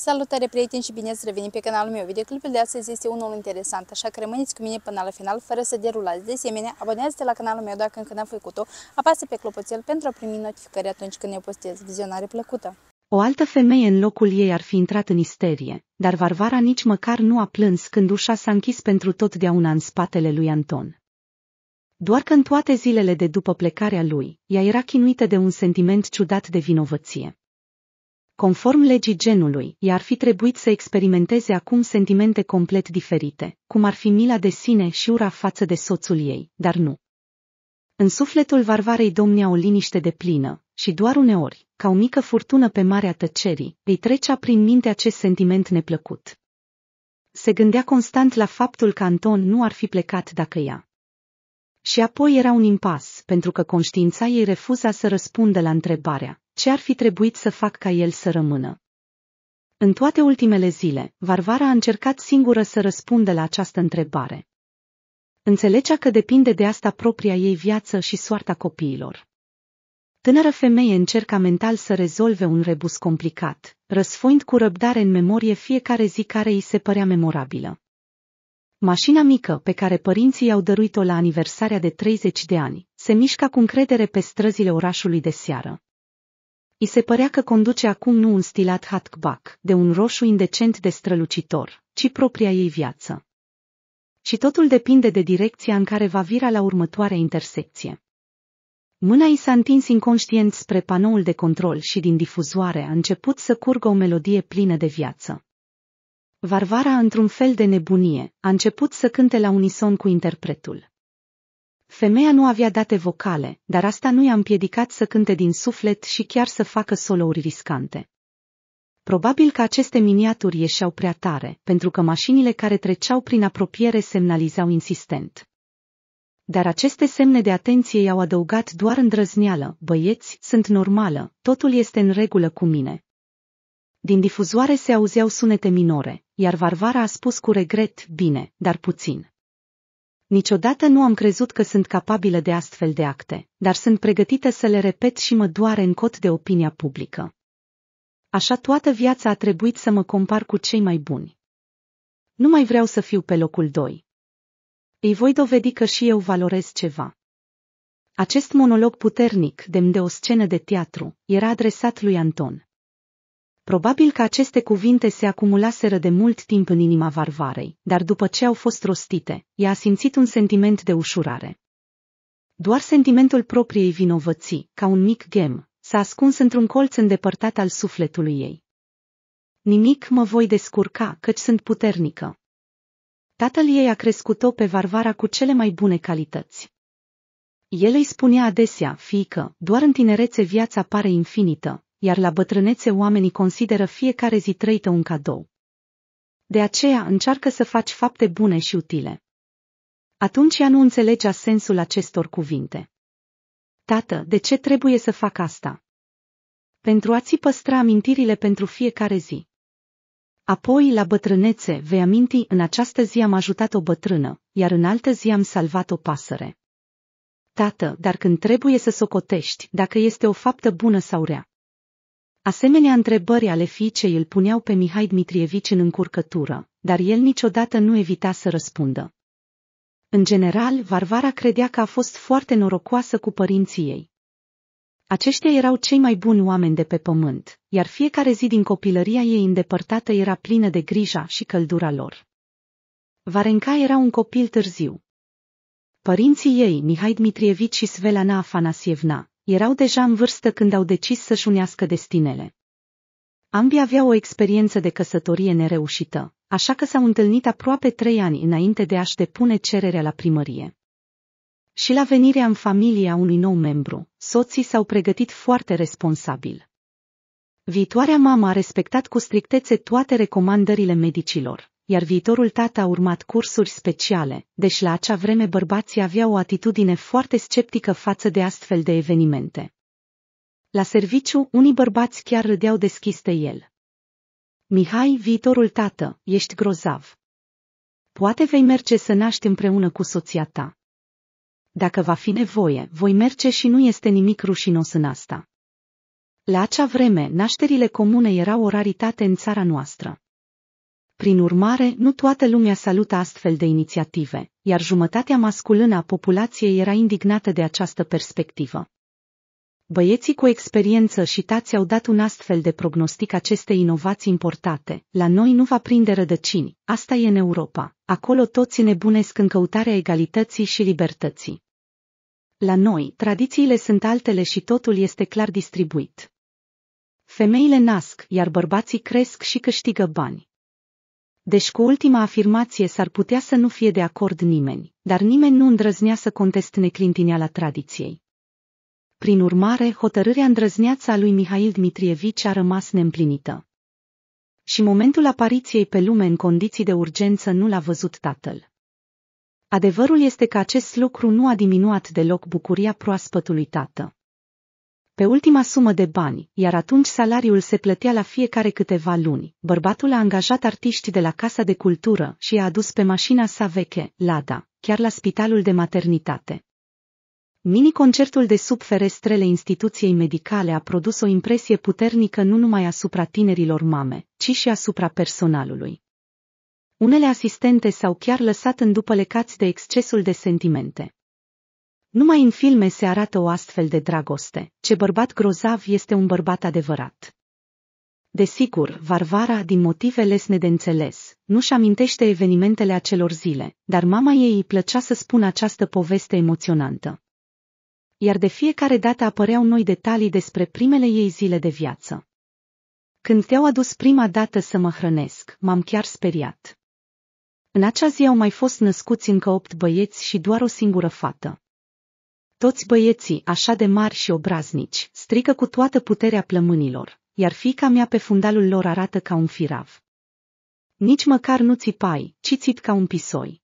Salutare prieteni și bine ați revenit pe canalul meu. Videoclipul de astăzi este unul interesant, așa că rămâneți cu mine până la final fără să derulați. De asemenea, abonează-te la canalul meu dacă încă n-am făcut-o, apasă pe clopoțel pentru a primi notificări atunci când eu postez. Vizionare plăcută! O altă femeie în locul ei ar fi intrat în isterie, dar Varvara nici măcar nu a plâns când ușa s-a închis pentru totdeauna în spatele lui Anton. Doar că în toate zilele de după plecarea lui, ea era chinuită de un sentiment ciudat de vinovăție. Conform legii genului, i ar fi trebuit să experimenteze acum sentimente complet diferite, cum ar fi mila de sine și ura față de soțul ei, dar nu. În sufletul Varvarei domnea o liniște de plină, și doar uneori, ca o mică furtună pe marea tăcerii, îi trecea prin minte acest sentiment neplăcut. Se gândea constant la faptul că Anton nu ar fi plecat dacă ea. Și apoi era un impas, pentru că conștiința ei refuza să răspundă la întrebarea, ce ar fi trebuit să fac ca el să rămână. În toate ultimele zile, Varvara a încercat singură să răspundă la această întrebare. Înțelegea că depinde de asta propria ei viață și soarta copiilor. Tânără femeie încerca mental să rezolve un rebus complicat, răsfoind cu răbdare în memorie fiecare zi care îi se părea memorabilă. Mașina mică pe care părinții i-au dăruit-o la aniversarea de 30 de ani se mișca cu încredere pe străzile orașului de seară. I se părea că conduce acum nu un stilat hatchback, de un roșu indecent de strălucitor, ci propria ei viață. Și totul depinde de direcția în care va vira la următoarea intersecție. Mâna i s-a întins inconștient spre panoul de control și din difuzoare a început să curgă o melodie plină de viață. Varvara, într-un fel de nebunie, a început să cânte la unison cu interpretul. Femeia nu avea date vocale, dar asta nu i-a împiedicat să cânte din suflet și chiar să facă solouri riscante. Probabil că aceste miniaturi ieșeau prea tare, pentru că mașinile care treceau prin apropiere semnalizau insistent. Dar aceste semne de atenție i-au adăugat doar îndrăzneală, băieți, sunt normală, totul este în regulă cu mine. Din difuzoare se auzeau sunete minore, iar Varvara a spus cu regret, bine, dar puțin. Niciodată nu am crezut că sunt capabilă de astfel de acte, dar sunt pregătită să le repet și mă doare în cot de opinia publică. Așa toată viața a trebuit să mă compar cu cei mai buni. Nu mai vreau să fiu pe locul doi. Îi voi dovedi că și eu valorez ceva. Acest monolog puternic, demn de o scenă de teatru, era adresat lui Anton. Probabil că aceste cuvinte se acumulaseră de mult timp în inima Varvarei, dar după ce au fost rostite, ea a simțit un sentiment de ușurare. Doar sentimentul propriei vinovății, ca un mic gem, s-a ascuns într-un colț îndepărtat al sufletului ei. Nimic mă voi descurca, căci sunt puternică. Tatăl ei a crescut-o pe Varvara cu cele mai bune calități. El îi spunea adesea, fiică, doar în tinerețe viața pare infinită, iar la bătrânețe oamenii consideră fiecare zi trăită un cadou. De aceea încearcă să faci fapte bune și utile. Atunci ea nu înțelegea sensul acestor cuvinte. Tată, de ce trebuie să fac asta? Pentru a-ți păstra amintirile pentru fiecare zi. Apoi, la bătrânețe, vei aminti, în această zi am ajutat o bătrână, iar în altă zi am salvat o pasăre. Tată, dar când trebuie să socotești, dacă este o faptă bună sau rea. Asemenea întrebări ale fiicei îl puneau pe Mihai Dmitrievici în încurcătură, dar el niciodată nu evita să răspundă. În general, Varvara credea că a fost foarte norocoasă cu părinții ei. Aceștia erau cei mai buni oameni de pe pământ, iar fiecare zi din copilăria ei îndepărtată era plină de grija și căldura lor. Varenca era un copil târziu. Părinții ei, Mihai Dmitrievici și Svelana Afanasievna, erau deja în vârstă când au decis să-și unească destinele. Ambii aveau o experiență de căsătorie nereușită, așa că s-au întâlnit aproape trei ani înainte de a-și depune cererea la primărie. Și la venirea în familie a unui nou membru, soții s-au pregătit foarte responsabil. Viitoarea mamă a respectat cu strictețe toate recomandările medicilor, iar viitorul tată a urmat cursuri speciale, deși la acea vreme bărbații aveau o atitudine foarte sceptică față de astfel de evenimente. La serviciu, unii bărbați chiar râdeau deschis de el. Mihai, viitorul tată, ești grozav. Poate vei merge să naști împreună cu soția ta. Dacă va fi nevoie, voi merge și nu este nimic rușinos în asta. La acea vreme, nașterile comune erau o raritate în țara noastră. Prin urmare, nu toată lumea salută astfel de inițiative, iar jumătatea masculină a populației era indignată de această perspectivă. Băieții cu experiență și tați au dat un astfel de prognostic aceste inovații importate. La noi nu va prinde rădăcini, asta e în Europa. Acolo toți nebunesc în căutarea egalității și libertății. La noi, tradițiile sunt altele și totul este clar distribuit. Femeile nasc, iar bărbații cresc și câștigă bani. Deci cu ultima afirmație s-ar putea să nu fie de acord nimeni, dar nimeni nu îndrăznea să contest neclintineala tradiției. Prin urmare, hotărârea îndrăzneața a lui Mihail Dmitrievici a rămas neîmplinită. Și momentul apariției pe lume în condiții de urgență nu l-a văzut tatăl. Adevărul este că acest lucru nu a diminuat deloc bucuria proaspătului tată pe ultima sumă de bani, iar atunci salariul se plătea la fiecare câteva luni. Bărbatul a angajat artiști de la Casa de Cultură și i-a adus pe mașina sa veche, Lada, chiar la spitalul de maternitate. Mini-concertul de sub ferestrele instituției medicale a produs o impresie puternică nu numai asupra tinerilor mame, ci și asupra personalului. Unele asistente s-au chiar lăsat în îndupălecați de excesul de sentimente. Numai în filme se arată o astfel de dragoste. Ce bărbat grozav este un bărbat adevărat. Desigur, Varvara, din motive lesne de înțeles, nu-și amintește evenimentele acelor zile, dar mama ei îi plăcea să spună această poveste emoționantă. Iar de fiecare dată apăreau noi detalii despre primele ei zile de viață. Când te-au adus prima dată să mă hrănesc, m-am chiar speriat. În acea zi au mai fost născuți încă opt băieți și doar o singură fată. Toți băieții, așa de mari și obraznici, strică cu toată puterea plămânilor, iar fica mea pe fundalul lor arată ca un firav. Nici măcar nu țipai, ci țip ca un pisoi.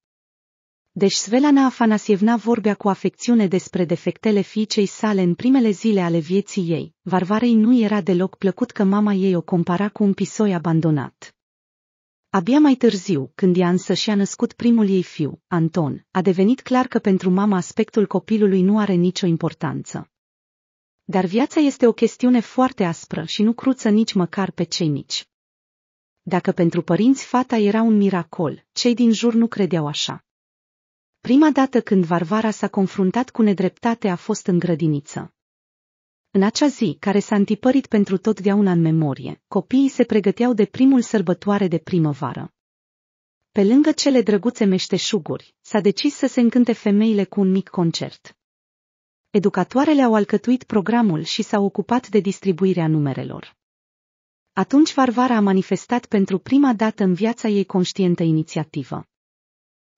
Deci Svelana Afanasievna vorbea cu afecțiune despre defectele fiicei sale în primele zile ale vieții ei. Varvarei nu era deloc plăcut că mama ei o compara cu un pisoi abandonat. Abia mai târziu, când ea însă și-a născut primul ei fiu, Anton, a devenit clar că pentru mama aspectul copilului nu are nicio importanță. Dar viața este o chestiune foarte aspră și nu cruță nici măcar pe cei mici. Dacă pentru părinți fata era un miracol, cei din jur nu credeau așa. Prima dată când Varvara s-a confruntat cu nedreptate a fost în grădiniță. În acea zi, care s-a întipărit pentru totdeauna în memorie, copiii se pregăteau de primul sărbătoare de primăvară. Pe lângă cele drăguțe meșteșuguri, s-a decis să se încânte femeile cu un mic concert. Educatoarele au alcătuit programul și s-au ocupat de distribuirea numerelor. Atunci Varvara a manifestat pentru prima dată în viața ei conștientă inițiativă.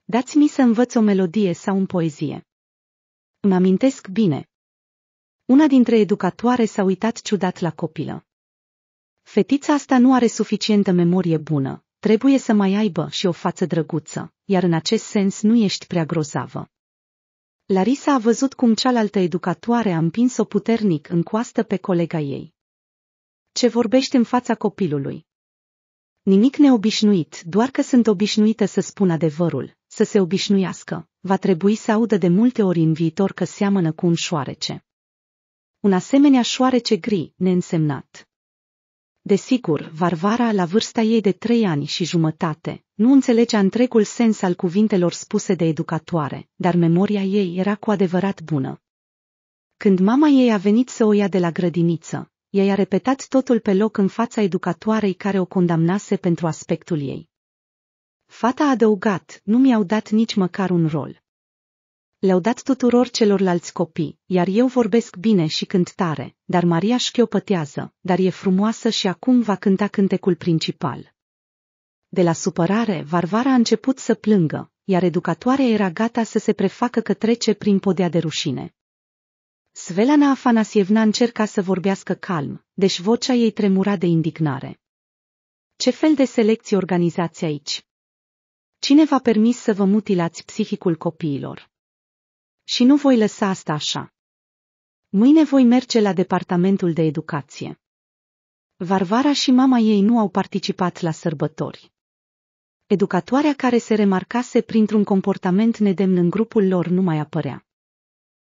Dați-mi să învăț o melodie sau un poezie. Îmi amintesc bine, una dintre educatoare s-a uitat ciudat la copilă. Fetița asta nu are suficientă memorie bună, trebuie să mai aibă și o față drăguță, iar în acest sens nu ești prea grozavă. Larisa a văzut cum cealaltă educatoare a împins-o puternic în coastă pe colega ei. Ce vorbești în fața copilului? Nimic neobișnuit, doar că sunt obișnuită să spun adevărul, să se obișnuiască. Va trebui să audă de multe ori în viitor că seamănă cu un șoarece un asemenea șoarece gri, neînsemnat. Desigur, Varvara, la vârsta ei de trei ani și jumătate, nu înțelegea întregul sens al cuvintelor spuse de educatoare, dar memoria ei era cu adevărat bună. Când mama ei a venit să o ia de la grădiniță, ea i-a repetat totul pe loc în fața educatoarei care o condamnase pentru aspectul ei. Fata a adăugat, nu mi-au dat nici măcar un rol. Le-au dat tuturor celorlalți copii, iar eu vorbesc bine și cânt tare, dar Maria șchiopătează, dar e frumoasă și acum va cânta cântecul principal. De la supărare, Varvara a început să plângă, iar educatoarea era gata să se prefacă că trece prin podea de rușine. Svelana Afanasievna încerca să vorbească calm, deci vocea ei tremura de indignare. Ce fel de selecție organizați aici? Cine v-a permis să vă mutilați psihicul copiilor? Și nu voi lăsa asta așa. Mâine voi merge la departamentul de educație. Varvara și mama ei nu au participat la sărbători. Educatoarea care se remarcase printr-un comportament nedemn în grupul lor nu mai apărea.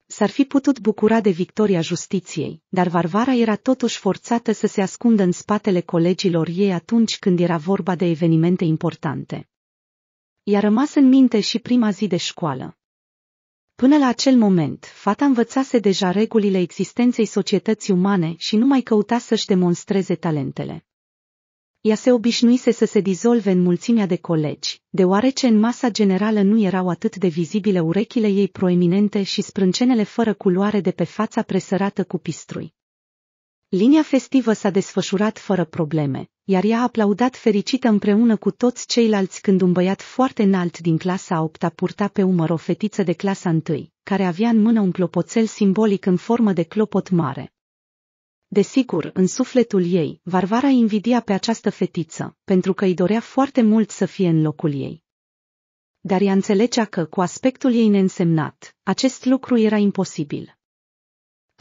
S-ar fi putut bucura de victoria justiției, dar Varvara era totuși forțată să se ascundă în spatele colegilor ei atunci când era vorba de evenimente importante. I-a rămas în minte și prima zi de școală. Până la acel moment, fata învățase deja regulile existenței societății umane și nu mai căuta să-și demonstreze talentele. Ea se obișnuise să se dizolve în mulțimea de colegi, deoarece în masa generală nu erau atât de vizibile urechile ei proeminente și sprâncenele fără culoare de pe fața presărată cu pistrui. Linia festivă s-a desfășurat fără probleme, iar ea a aplaudat fericită împreună cu toți ceilalți când un băiat foarte înalt din clasa 8 a purta pe umăr o fetiță de clasa 1, care avea în mână un clopoțel simbolic în formă de clopot mare. Desigur, în sufletul ei, Varvara invidia pe această fetiță, pentru că îi dorea foarte mult să fie în locul ei. Dar ea înțelegea că, cu aspectul ei neînsemnat, acest lucru era imposibil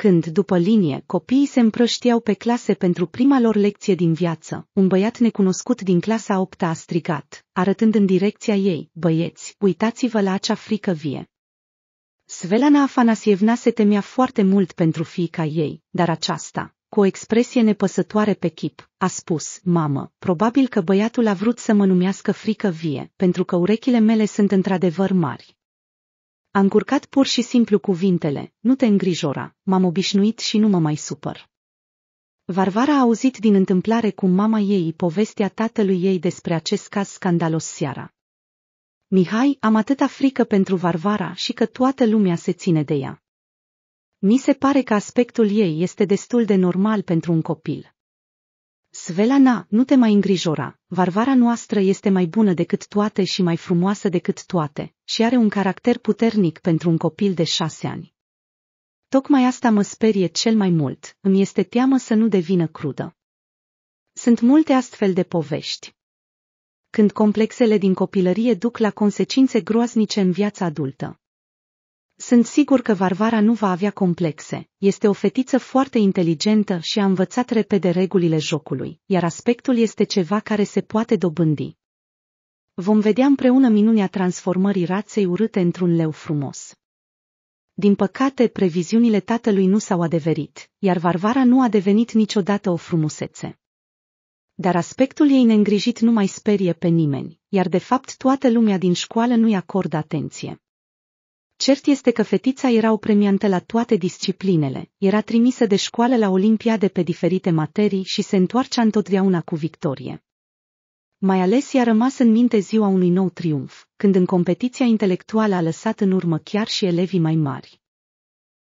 când, după linie, copiii se împrăștiau pe clase pentru prima lor lecție din viață, un băiat necunoscut din clasa 8 a strigat, arătând în direcția ei, băieți, uitați-vă la acea frică vie. Svelana Afanasievna se temea foarte mult pentru fiica ei, dar aceasta, cu o expresie nepăsătoare pe chip, a spus, mamă, probabil că băiatul a vrut să mă numească frică vie, pentru că urechile mele sunt într-adevăr mari. A încurcat pur și simplu cuvintele, nu te îngrijora, m-am obișnuit și nu mă mai supăr. Varvara a auzit din întâmplare cu mama ei povestea tatălui ei despre acest caz scandalos seara. Mihai, am atâta frică pentru Varvara și că toată lumea se ține de ea. Mi se pare că aspectul ei este destul de normal pentru un copil. Svelana, nu te mai îngrijora, Varvara noastră este mai bună decât toate și mai frumoasă decât toate, și are un caracter puternic pentru un copil de șase ani. Tocmai asta mă sperie cel mai mult, îmi este teamă să nu devină crudă. Sunt multe astfel de povești. Când complexele din copilărie duc la consecințe groaznice în viața adultă. Sunt sigur că Varvara nu va avea complexe, este o fetiță foarte inteligentă și a învățat repede regulile jocului, iar aspectul este ceva care se poate dobândi. Vom vedea împreună minunea transformării raței urâte într-un leu frumos. Din păcate, previziunile tatălui nu s-au adeverit, iar Varvara nu a devenit niciodată o frumusețe. Dar aspectul ei neîngrijit nu mai sperie pe nimeni, iar de fapt toată lumea din școală nu-i acordă atenție. Cert este că fetița era o premiantă la toate disciplinele, era trimisă de școală la olimpiade pe diferite materii și se întoarcea întotdeauna cu victorie. Mai ales i-a rămas în minte ziua unui nou triumf, când în competiția intelectuală a lăsat în urmă chiar și elevii mai mari.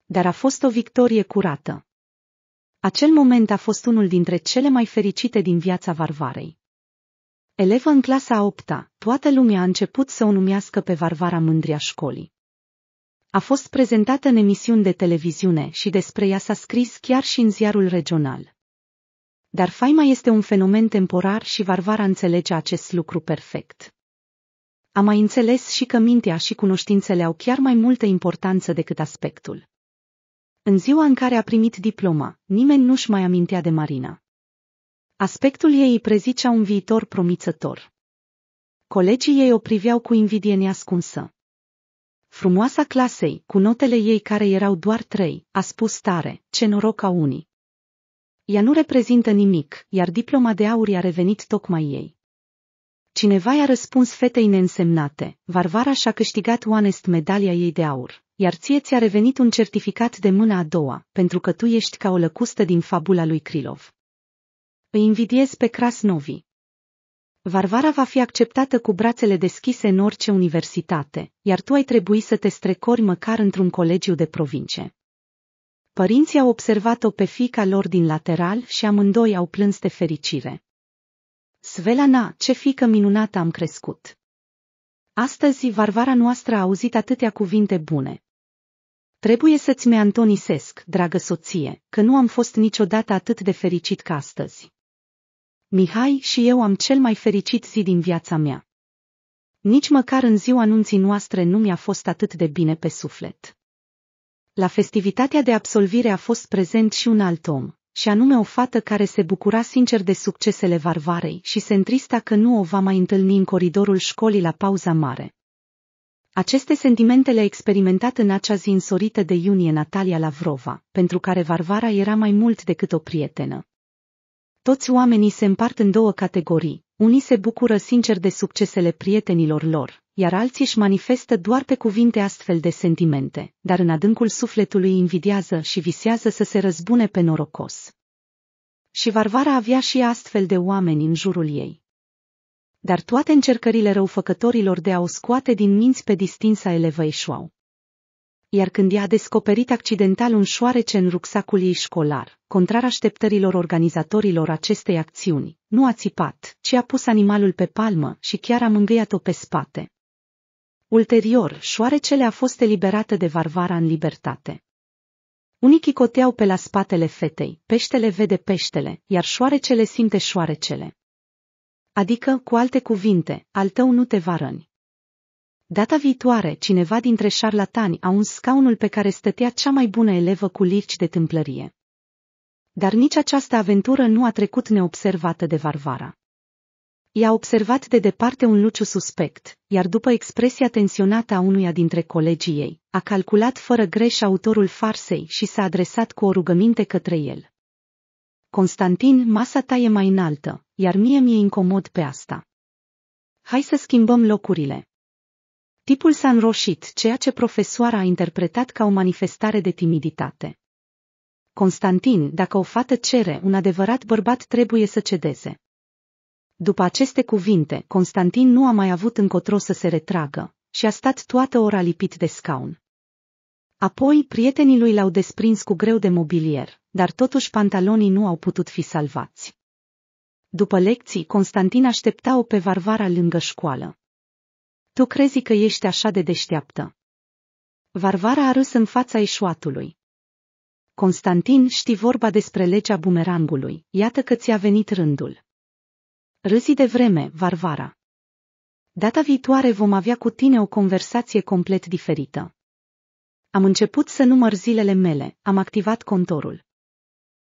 Dar a fost o victorie curată. Acel moment a fost unul dintre cele mai fericite din viața Varvarei. Elevă în clasa a opta, toată lumea a început să o numească pe Varvara mândria școlii. A fost prezentată în emisiuni de televiziune și despre ea s-a scris chiar și în ziarul regional dar faima este un fenomen temporar și Varvara înțelege acest lucru perfect. A mai înțeles și că mintea și cunoștințele au chiar mai multă importanță decât aspectul. În ziua în care a primit diploma, nimeni nu-și mai amintea de Marina. Aspectul ei îi prezicea un viitor promițător. Colegii ei o priveau cu invidie neascunsă. Frumoasa clasei, cu notele ei care erau doar trei, a spus tare, ce noroc au unii. Ea nu reprezintă nimic, iar diploma de aur i-a revenit tocmai ei. Cineva i-a răspuns fetei neînsemnate, Varvara și-a câștigat oanest medalia ei de aur, iar ție ți-a revenit un certificat de mâna a doua, pentru că tu ești ca o lăcustă din fabula lui Krilov. Îi invidiez pe Krasnovi. Varvara va fi acceptată cu brațele deschise în orice universitate, iar tu ai trebui să te strecori măcar într-un colegiu de provincie. Părinții au observat-o pe fica lor din lateral și amândoi au plâns de fericire. Svelana, ce fică minunată am crescut! Astăzi Varvara noastră a auzit atâtea cuvinte bune. Trebuie să-ți me antonisesc, dragă soție, că nu am fost niciodată atât de fericit ca astăzi. Mihai și eu am cel mai fericit zi din viața mea. Nici măcar în ziua anunții noastre nu mi-a fost atât de bine pe suflet. La festivitatea de absolvire a fost prezent și un alt om, și anume o fată care se bucura sincer de succesele Varvarei și se întrista că nu o va mai întâlni în coridorul școlii la pauza mare. Aceste sentimente le-a experimentat în acea zi însorită de iunie Natalia Lavrova, pentru care Varvara era mai mult decât o prietenă. Toți oamenii se împart în două categorii, unii se bucură sincer de succesele prietenilor lor, iar alții își manifestă doar pe cuvinte astfel de sentimente, dar în adâncul sufletului invidiază și visează să se răzbune pe norocos. Și Varvara avea și astfel de oameni în jurul ei. Dar toate încercările răufăcătorilor de a o scoate din minți pe distinsa elevă eșuau iar când i a descoperit accidental un șoarece în rucsacul ei școlar, contrar așteptărilor organizatorilor acestei acțiuni, nu a țipat, ci a pus animalul pe palmă și chiar a mângâiat-o pe spate, Ulterior, șoarecele a fost eliberată de Varvara în libertate. Unii chicoteau pe la spatele fetei, peștele vede peștele, iar șoarecele simte șoarecele. Adică, cu alte cuvinte, al tău nu te va răni. Data viitoare, cineva dintre șarlatani a uns scaunul pe care stătea cea mai bună elevă cu lirci de tâmplărie. Dar nici această aventură nu a trecut neobservată de Varvara. I-a observat de departe un luciu suspect, iar după expresia tensionată a unuia dintre colegii ei, a calculat fără greș autorul farsei și s-a adresat cu o rugăminte către el. Constantin, masa ta e mai înaltă, iar mie mi-e incomod pe asta. Hai să schimbăm locurile. Tipul s-a înroșit, ceea ce profesoara a interpretat ca o manifestare de timiditate. Constantin, dacă o fată cere, un adevărat bărbat trebuie să cedeze. După aceste cuvinte, Constantin nu a mai avut încotro să se retragă și a stat toată ora lipit de scaun. Apoi, prietenii lui l-au desprins cu greu de mobilier, dar totuși pantalonii nu au putut fi salvați. După lecții, Constantin aștepta-o pe Varvara lângă școală. Tu crezi că ești așa de deșteaptă? Varvara a râs în fața eșuatului. Constantin știi vorba despre legea bumerangului, iată că ți-a venit rândul. Râzi de vreme, Varvara. Data viitoare vom avea cu tine o conversație complet diferită. Am început să număr zilele mele, am activat contorul.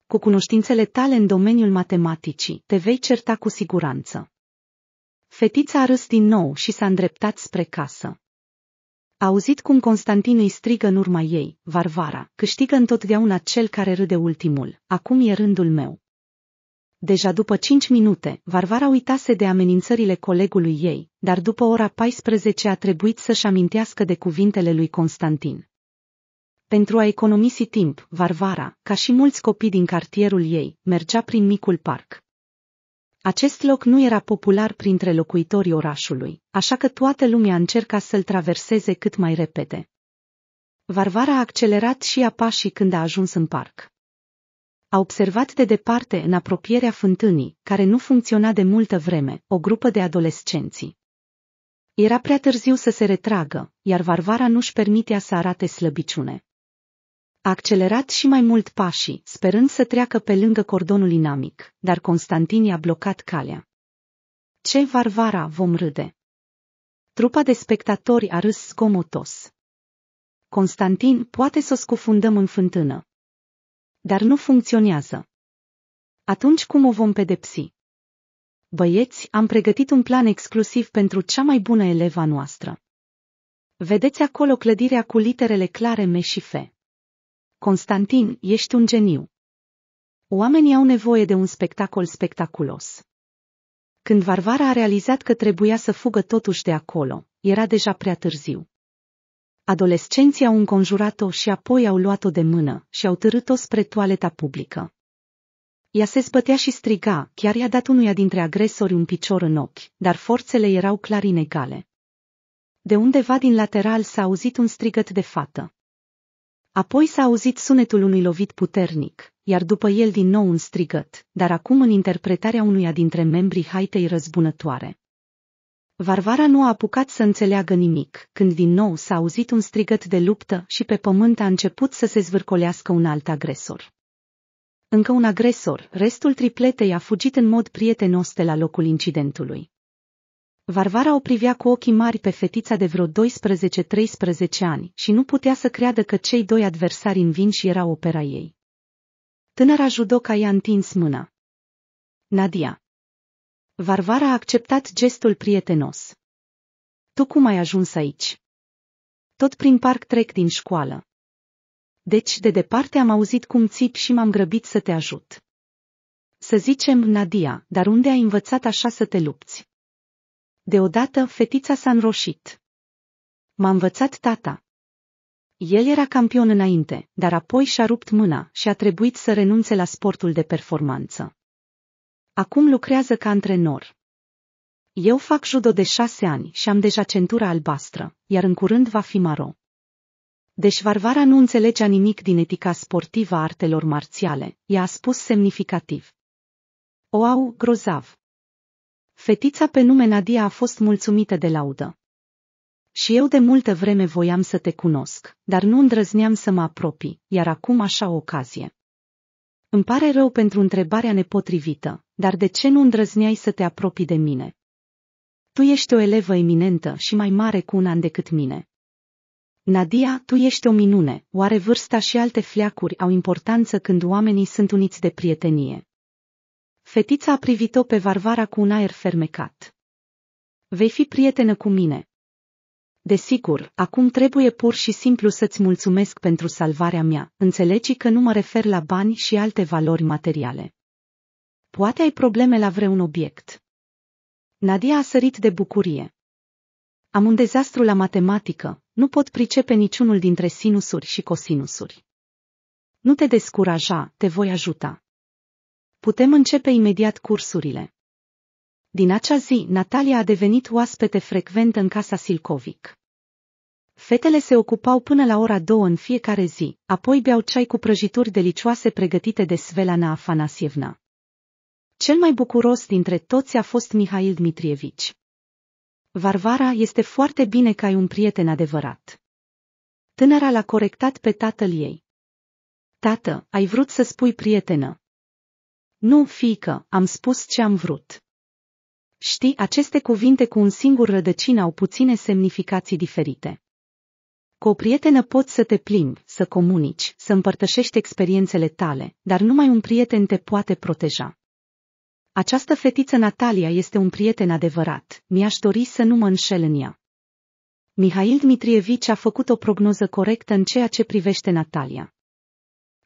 Cu cunoștințele tale în domeniul matematicii, te vei certa cu siguranță. Fetița a râs din nou și s-a îndreptat spre casă. A auzit cum Constantin îi strigă în urma ei, Varvara, câștigă întotdeauna cel care râde ultimul, acum e rândul meu. Deja după cinci minute, Varvara uitase de amenințările colegului ei, dar după ora 14 a trebuit să-și amintească de cuvintele lui Constantin. Pentru a economisi timp, Varvara, ca și mulți copii din cartierul ei, mergea prin micul parc. Acest loc nu era popular printre locuitorii orașului, așa că toată lumea încerca să-l traverseze cât mai repede. Varvara a accelerat și a pașii când a ajuns în parc a observat de departe în apropierea fântânii, care nu funcționa de multă vreme, o grupă de adolescenți. Era prea târziu să se retragă, iar Varvara nu-și permitea să arate slăbiciune. A accelerat și mai mult pașii, sperând să treacă pe lângă cordonul inamic, dar Constantin i-a blocat calea. Ce Varvara vom râde! Trupa de spectatori a râs scomotos. Constantin, poate să o scufundăm în fântână, dar nu funcționează. Atunci cum o vom pedepsi? Băieți, am pregătit un plan exclusiv pentru cea mai bună eleva noastră. Vedeți acolo clădirea cu literele clare M și F. Constantin, ești un geniu. Oamenii au nevoie de un spectacol spectaculos. Când Varvara a realizat că trebuia să fugă totuși de acolo, era deja prea târziu. Adolescenții au înconjurat-o și apoi au luat-o de mână și au târât-o spre toaleta publică. Ea se spătea și striga, chiar i-a dat unuia dintre agresori un picior în ochi, dar forțele erau clar inegale. De undeva din lateral s-a auzit un strigăt de fată. Apoi s-a auzit sunetul unui lovit puternic, iar după el din nou un strigăt, dar acum în interpretarea unuia dintre membrii haitei răzbunătoare. Varvara nu a apucat să înțeleagă nimic, când din nou s-a auzit un strigăt de luptă și pe pământ a început să se zvârcolească un alt agresor. Încă un agresor, restul tripletei a fugit în mod prietenos de la locul incidentului. Varvara o privea cu ochii mari pe fetița de vreo 12-13 ani și nu putea să creadă că cei doi adversari învinși erau opera ei. Tânăra judoca i-a întins mâna. Nadia, Varvara a acceptat gestul prietenos. Tu cum ai ajuns aici? Tot prin parc trec din școală. Deci de departe am auzit cum țip și m-am grăbit să te ajut. Să zicem, Nadia, dar unde ai învățat așa să te lupți? Deodată, fetița s-a înroșit. M-a învățat tata. El era campion înainte, dar apoi și-a rupt mâna și a trebuit să renunțe la sportul de performanță. Acum lucrează ca antrenor. Eu fac judo de șase ani și am deja centura albastră, iar în curând va fi maro. Deci Varvara nu înțelegea nimic din etica sportivă a artelor marțiale, i a spus semnificativ. O au, grozav. Fetița pe nume Nadia a fost mulțumită de laudă. Și eu de multă vreme voiam să te cunosc, dar nu îndrăzneam să mă apropii, iar acum așa o ocazie. Îmi pare rău pentru întrebarea nepotrivită, dar de ce nu îndrăzneai să te apropii de mine? Tu ești o elevă eminentă și mai mare cu un an decât mine. Nadia, tu ești o minune, oare vârsta și alte fleacuri au importanță când oamenii sunt uniți de prietenie? Fetița a privit-o pe Varvara cu un aer fermecat. Vei fi prietenă cu mine. Desigur, acum trebuie pur și simplu să-ți mulțumesc pentru salvarea mea, înțelegi că nu mă refer la bani și alte valori materiale. Poate ai probleme la vreun obiect. Nadia a sărit de bucurie. Am un dezastru la matematică, nu pot pricepe niciunul dintre sinusuri și cosinusuri. Nu te descuraja, te voi ajuta. Putem începe imediat cursurile. Din acea zi, Natalia a devenit oaspete frecvent în casa Silcovic. Fetele se ocupau până la ora două în fiecare zi, apoi beau ceai cu prăjituri delicioase pregătite de Svelana Afanasievna. Cel mai bucuros dintre toți a fost Mihail Dmitrievici. Varvara este foarte bine că ai un prieten adevărat. Tânăra l-a corectat pe tatăl ei. Tată, ai vrut să spui prietenă. Nu, fiică, am spus ce am vrut. Știi, aceste cuvinte cu un singur rădăcin au puține semnificații diferite. Cu o prietenă poți să te plimbi, să comunici, să împărtășești experiențele tale, dar numai un prieten te poate proteja. Această fetiță Natalia este un prieten adevărat, mi-aș dori să nu mă înșel în ea. Mihail Dmitrievici a făcut o prognoză corectă în ceea ce privește Natalia.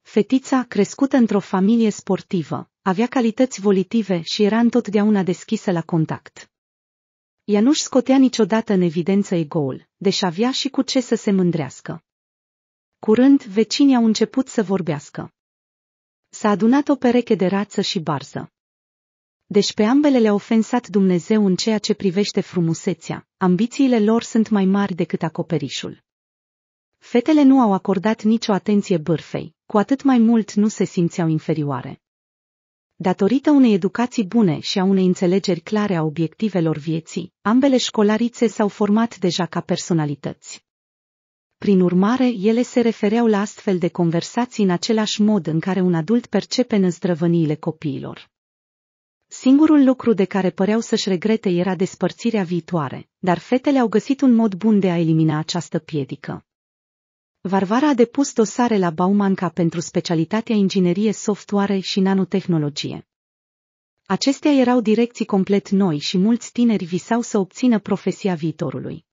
Fetița, crescută într-o familie sportivă, avea calități volitive și era întotdeauna deschisă la contact. Ea nu-și scotea niciodată în evidență egoul, deși avea și cu ce să se mândrească. Curând, vecinii au început să vorbească. S-a adunat o pereche de rață și barză. Deci pe ambele le-a ofensat Dumnezeu în ceea ce privește frumusețea, ambițiile lor sunt mai mari decât acoperișul. Fetele nu au acordat nicio atenție bârfei, cu atât mai mult nu se simțeau inferioare. Datorită unei educații bune și a unei înțelegeri clare a obiectivelor vieții, ambele școlarițe s-au format deja ca personalități. Prin urmare, ele se refereau la astfel de conversații în același mod în care un adult percepe năzdrăvăniile copiilor. Singurul lucru de care păreau să-și regrete era despărțirea viitoare, dar fetele au găsit un mod bun de a elimina această piedică. Varvara a depus dosare la Baumanca pentru specialitatea inginerie software și nanotehnologie. Acestea erau direcții complet noi și mulți tineri visau să obțină profesia viitorului.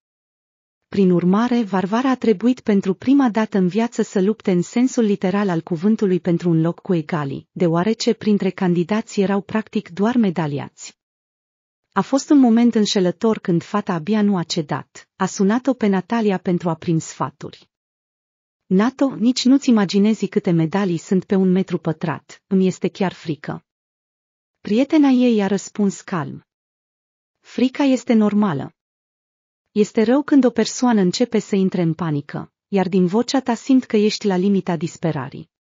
Prin urmare, Varvara a trebuit pentru prima dată în viață să lupte în sensul literal al cuvântului pentru un loc cu egalii, deoarece printre candidați erau practic doar medaliați. A fost un moment înșelător când fata abia nu a cedat. A sunat-o pe Natalia pentru a primi sfaturi. NATO, nici nu-ți imaginezi câte medalii sunt pe un metru pătrat, îmi este chiar frică. Prietena ei a răspuns calm. Frica este normală, este rău când o persoană începe să intre în panică, iar din vocea ta simt că ești la limita disperării.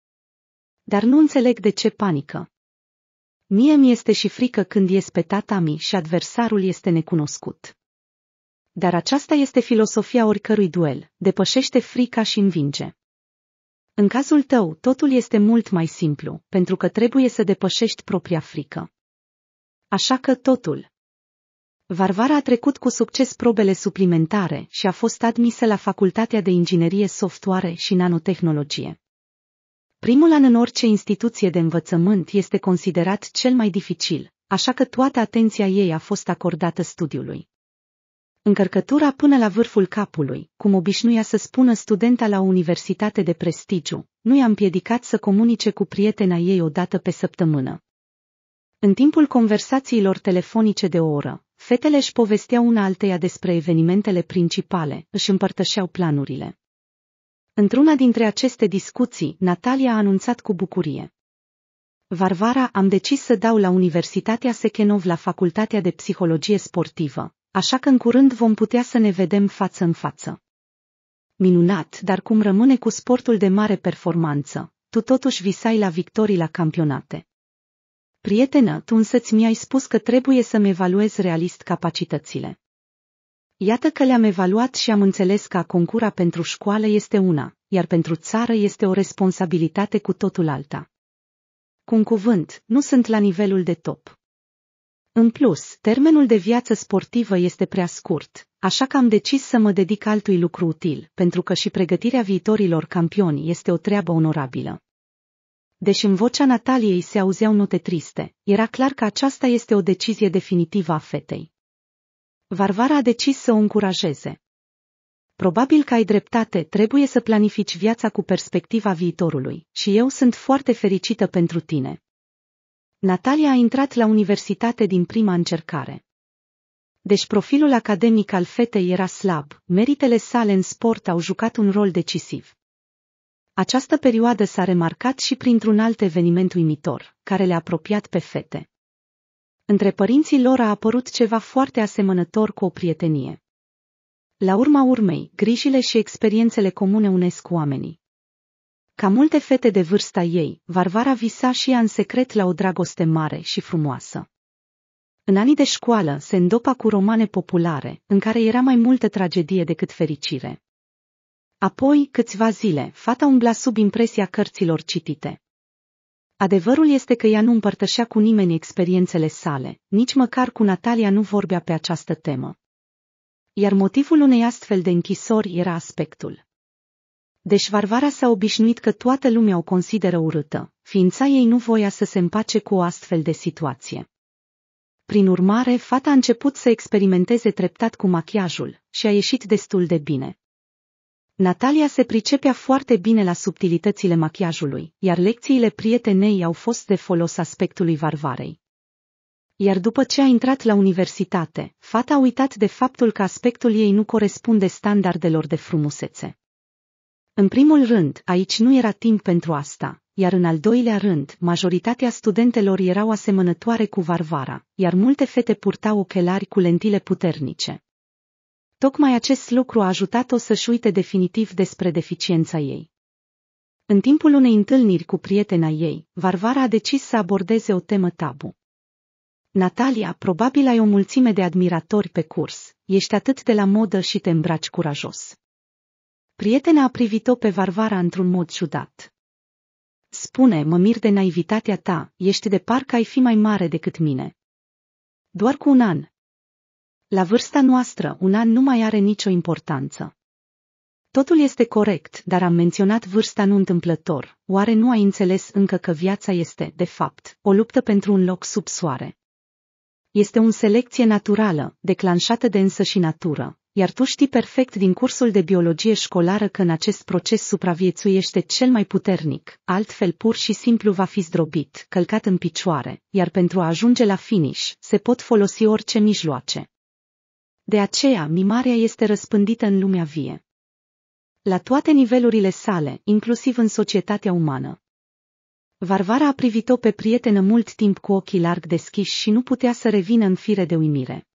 Dar nu înțeleg de ce panică. Mie mi este și frică când ies pe tatami și adversarul este necunoscut. Dar aceasta este filosofia oricărui duel, depășește frica și învinge. În cazul tău, totul este mult mai simplu, pentru că trebuie să depășești propria frică. Așa că totul Varvara a trecut cu succes probele suplimentare și a fost admisă la Facultatea de Inginerie Software și Nanotehnologie. Primul an în orice instituție de învățământ este considerat cel mai dificil, așa că toată atenția ei a fost acordată studiului. Încărcătura până la vârful capului, cum obișnuia să spună studenta la o universitate de prestigiu, nu i-a împiedicat să comunice cu prietena ei o dată pe săptămână. În timpul conversațiilor telefonice de o oră, Fetele își povesteau una alteia despre evenimentele principale, își împărtășeau planurile. Într-una dintre aceste discuții, Natalia a anunțat cu bucurie. Varvara, am decis să dau la Universitatea Sechenov la Facultatea de Psihologie Sportivă, așa că în curând vom putea să ne vedem față în față. Minunat, dar cum rămâne cu sportul de mare performanță, tu totuși visai la victorii la campionate. Prietenă, tu însăți mi-ai spus că trebuie să-mi evaluez realist capacitățile. Iată că le-am evaluat și am înțeles că a concura pentru școală este una, iar pentru țară este o responsabilitate cu totul alta. Cu un cuvânt, nu sunt la nivelul de top. În plus, termenul de viață sportivă este prea scurt, așa că am decis să mă dedic altui lucru util, pentru că și pregătirea viitorilor campioni este o treabă onorabilă. Deși în vocea Nataliei se auzeau note triste, era clar că aceasta este o decizie definitivă a fetei. Varvara a decis să o încurajeze. Probabil că ai dreptate, trebuie să planifici viața cu perspectiva viitorului și eu sunt foarte fericită pentru tine. Natalia a intrat la universitate din prima încercare. Deci profilul academic al fetei era slab, meritele sale în sport au jucat un rol decisiv. Această perioadă s-a remarcat și printr-un alt eveniment uimitor, care le-a apropiat pe fete. Între părinții lor a apărut ceva foarte asemănător cu o prietenie. La urma urmei, grijile și experiențele comune unesc oamenii. Ca multe fete de vârsta ei, Varvara visa și ea în secret la o dragoste mare și frumoasă. În anii de școală se îndopa cu romane populare, în care era mai multă tragedie decât fericire. Apoi, câțiva zile, fata umbla sub impresia cărților citite. Adevărul este că ea nu împărtășea cu nimeni experiențele sale, nici măcar cu Natalia nu vorbea pe această temă. Iar motivul unei astfel de închisori era aspectul. Deci Varvara s-a obișnuit că toată lumea o consideră urâtă, ființa ei nu voia să se împace cu o astfel de situație. Prin urmare, fata a început să experimenteze treptat cu machiajul și a ieșit destul de bine. Natalia se pricepea foarte bine la subtilitățile machiajului, iar lecțiile prietenei au fost de folos aspectului Varvarei. Iar după ce a intrat la universitate, fata a uitat de faptul că aspectul ei nu corespunde standardelor de frumusețe. În primul rând, aici nu era timp pentru asta, iar în al doilea rând, majoritatea studentelor erau asemănătoare cu Varvara, iar multe fete purtau ochelari cu lentile puternice. Tocmai acest lucru a ajutat-o să-și uite definitiv despre deficiența ei. În timpul unei întâlniri cu prietena ei, Varvara a decis să abordeze o temă tabu. Natalia, probabil ai o mulțime de admiratori pe curs, ești atât de la modă și te îmbraci curajos. Prietena a privit-o pe Varvara într-un mod ciudat. Spune, mă mir de naivitatea ta, ești de parcă ai fi mai mare decât mine. Doar cu un an, la vârsta noastră, un an nu mai are nicio importanță. Totul este corect, dar am menționat vârsta nu întâmplător. Oare nu ai înțeles încă că viața este, de fapt, o luptă pentru un loc sub soare? Este o selecție naturală, declanșată de însă și natură, iar tu știi perfect din cursul de biologie școlară că în acest proces supraviețuiește cel mai puternic, altfel pur și simplu va fi zdrobit, călcat în picioare, iar pentru a ajunge la finish, se pot folosi orice mijloace. De aceea, mimarea este răspândită în lumea vie. La toate nivelurile sale, inclusiv în societatea umană. Varvara a privit-o pe prietenă mult timp cu ochii larg deschiși și nu putea să revină în fire de uimire.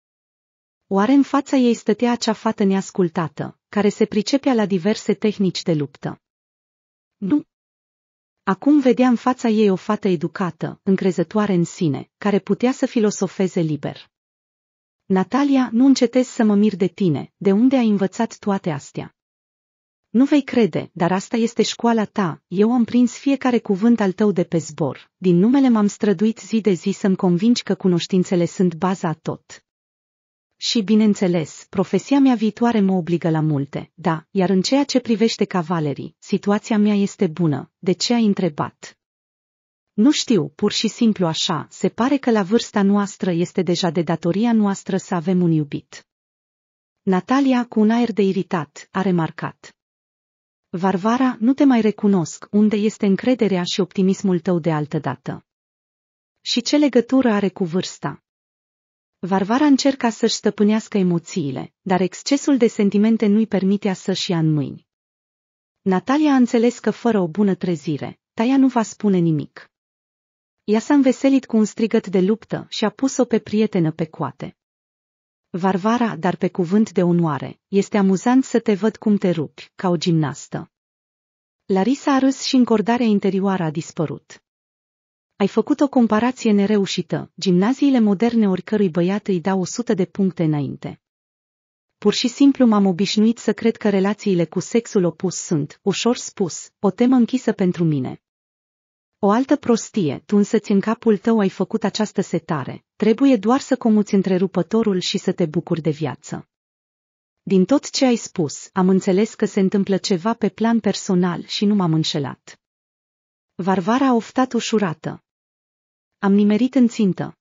Oare în fața ei stătea acea fată neascultată, care se pricepea la diverse tehnici de luptă? Nu. Acum vedea în fața ei o fată educată, încrezătoare în sine, care putea să filosofeze liber. Natalia, nu încetez să mă mir de tine, de unde ai învățat toate astea? Nu vei crede, dar asta este școala ta, eu am prins fiecare cuvânt al tău de pe zbor, din numele m-am străduit zi de zi să-mi convingi că cunoștințele sunt baza a tot. Și bineînțeles, profesia mea viitoare mă obligă la multe, da, iar în ceea ce privește cavalerii, situația mea este bună, de ce ai întrebat? Nu știu, pur și simplu așa, se pare că la vârsta noastră este deja de datoria noastră să avem un iubit. Natalia, cu un aer de iritat, a remarcat. Varvara, nu te mai recunosc, unde este încrederea și optimismul tău de altă dată? Și ce legătură are cu vârsta? Varvara încerca să-și stăpânească emoțiile, dar excesul de sentimente nu-i permitea să-și ia în mâini. Natalia a înțeles că fără o bună trezire, Taia nu va spune nimic. Ea s-a înveselit cu un strigăt de luptă și a pus-o pe prietenă pe coate. Varvara, dar pe cuvânt de onoare, este amuzant să te văd cum te rupi, ca o gimnastă. Larisa a râs și încordarea interioară a dispărut. Ai făcut o comparație nereușită, gimnaziile moderne oricărui băiat îi dau 100 de puncte înainte. Pur și simplu m-am obișnuit să cred că relațiile cu sexul opus sunt, ușor spus, o temă închisă pentru mine. O altă prostie, tu însă-ți în capul tău ai făcut această setare, trebuie doar să comuți întrerupătorul și să te bucuri de viață. Din tot ce ai spus, am înțeles că se întâmplă ceva pe plan personal și nu m-am înșelat. Varvara a oftat ușurată. Am nimerit în țintă.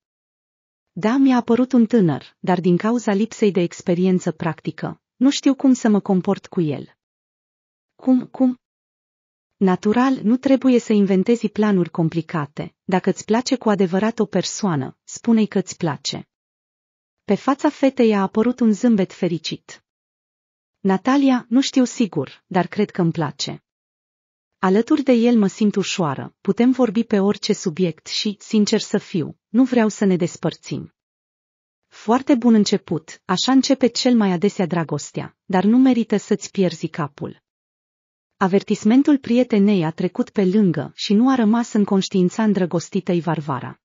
Da, mi-a apărut un tânăr, dar din cauza lipsei de experiență practică, nu știu cum să mă comport cu el. Cum, cum? Natural, nu trebuie să inventezi planuri complicate. Dacă îți place cu adevărat o persoană, spune-i că îți place. Pe fața fetei a apărut un zâmbet fericit. Natalia, nu știu sigur, dar cred că îmi place. Alături de el mă simt ușoară, putem vorbi pe orice subiect și, sincer să fiu, nu vreau să ne despărțim. Foarte bun început, așa începe cel mai adesea dragostea, dar nu merită să-ți pierzi capul. Avertismentul prietenei a trecut pe lângă și nu a rămas în conștiința îndrăgostitei Varvara.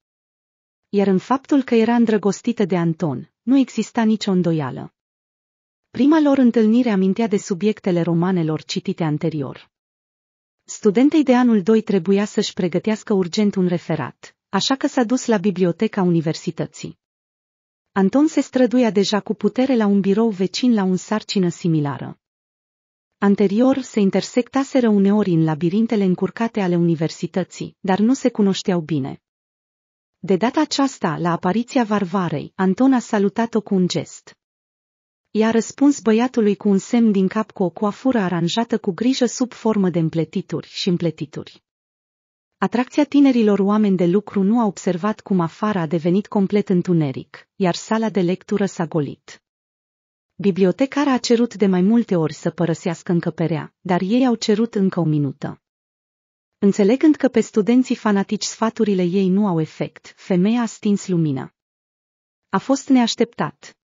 Iar în faptul că era îndrăgostită de Anton, nu exista nicio îndoială. Prima lor întâlnire amintea de subiectele romanelor citite anterior. Studentei de anul 2 trebuia să-și pregătească urgent un referat, așa că s-a dus la biblioteca universității. Anton se străduia deja cu putere la un birou vecin la un sarcină similară. Anterior se intersectaseră uneori în labirintele încurcate ale universității, dar nu se cunoșteau bine. De data aceasta, la apariția Varvarei, Anton a salutat-o cu un gest. I-a răspuns băiatului cu un semn din cap cu o coafură aranjată cu grijă sub formă de împletituri și împletituri. Atracția tinerilor oameni de lucru nu a observat cum afara a devenit complet întuneric, iar sala de lectură s-a golit. Bibliotecar a cerut de mai multe ori să părăsească încăperea, dar ei au cerut încă o minută. Înțelegând că pe studenții fanatici sfaturile ei nu au efect, femeia a stins lumina. A fost neașteptat.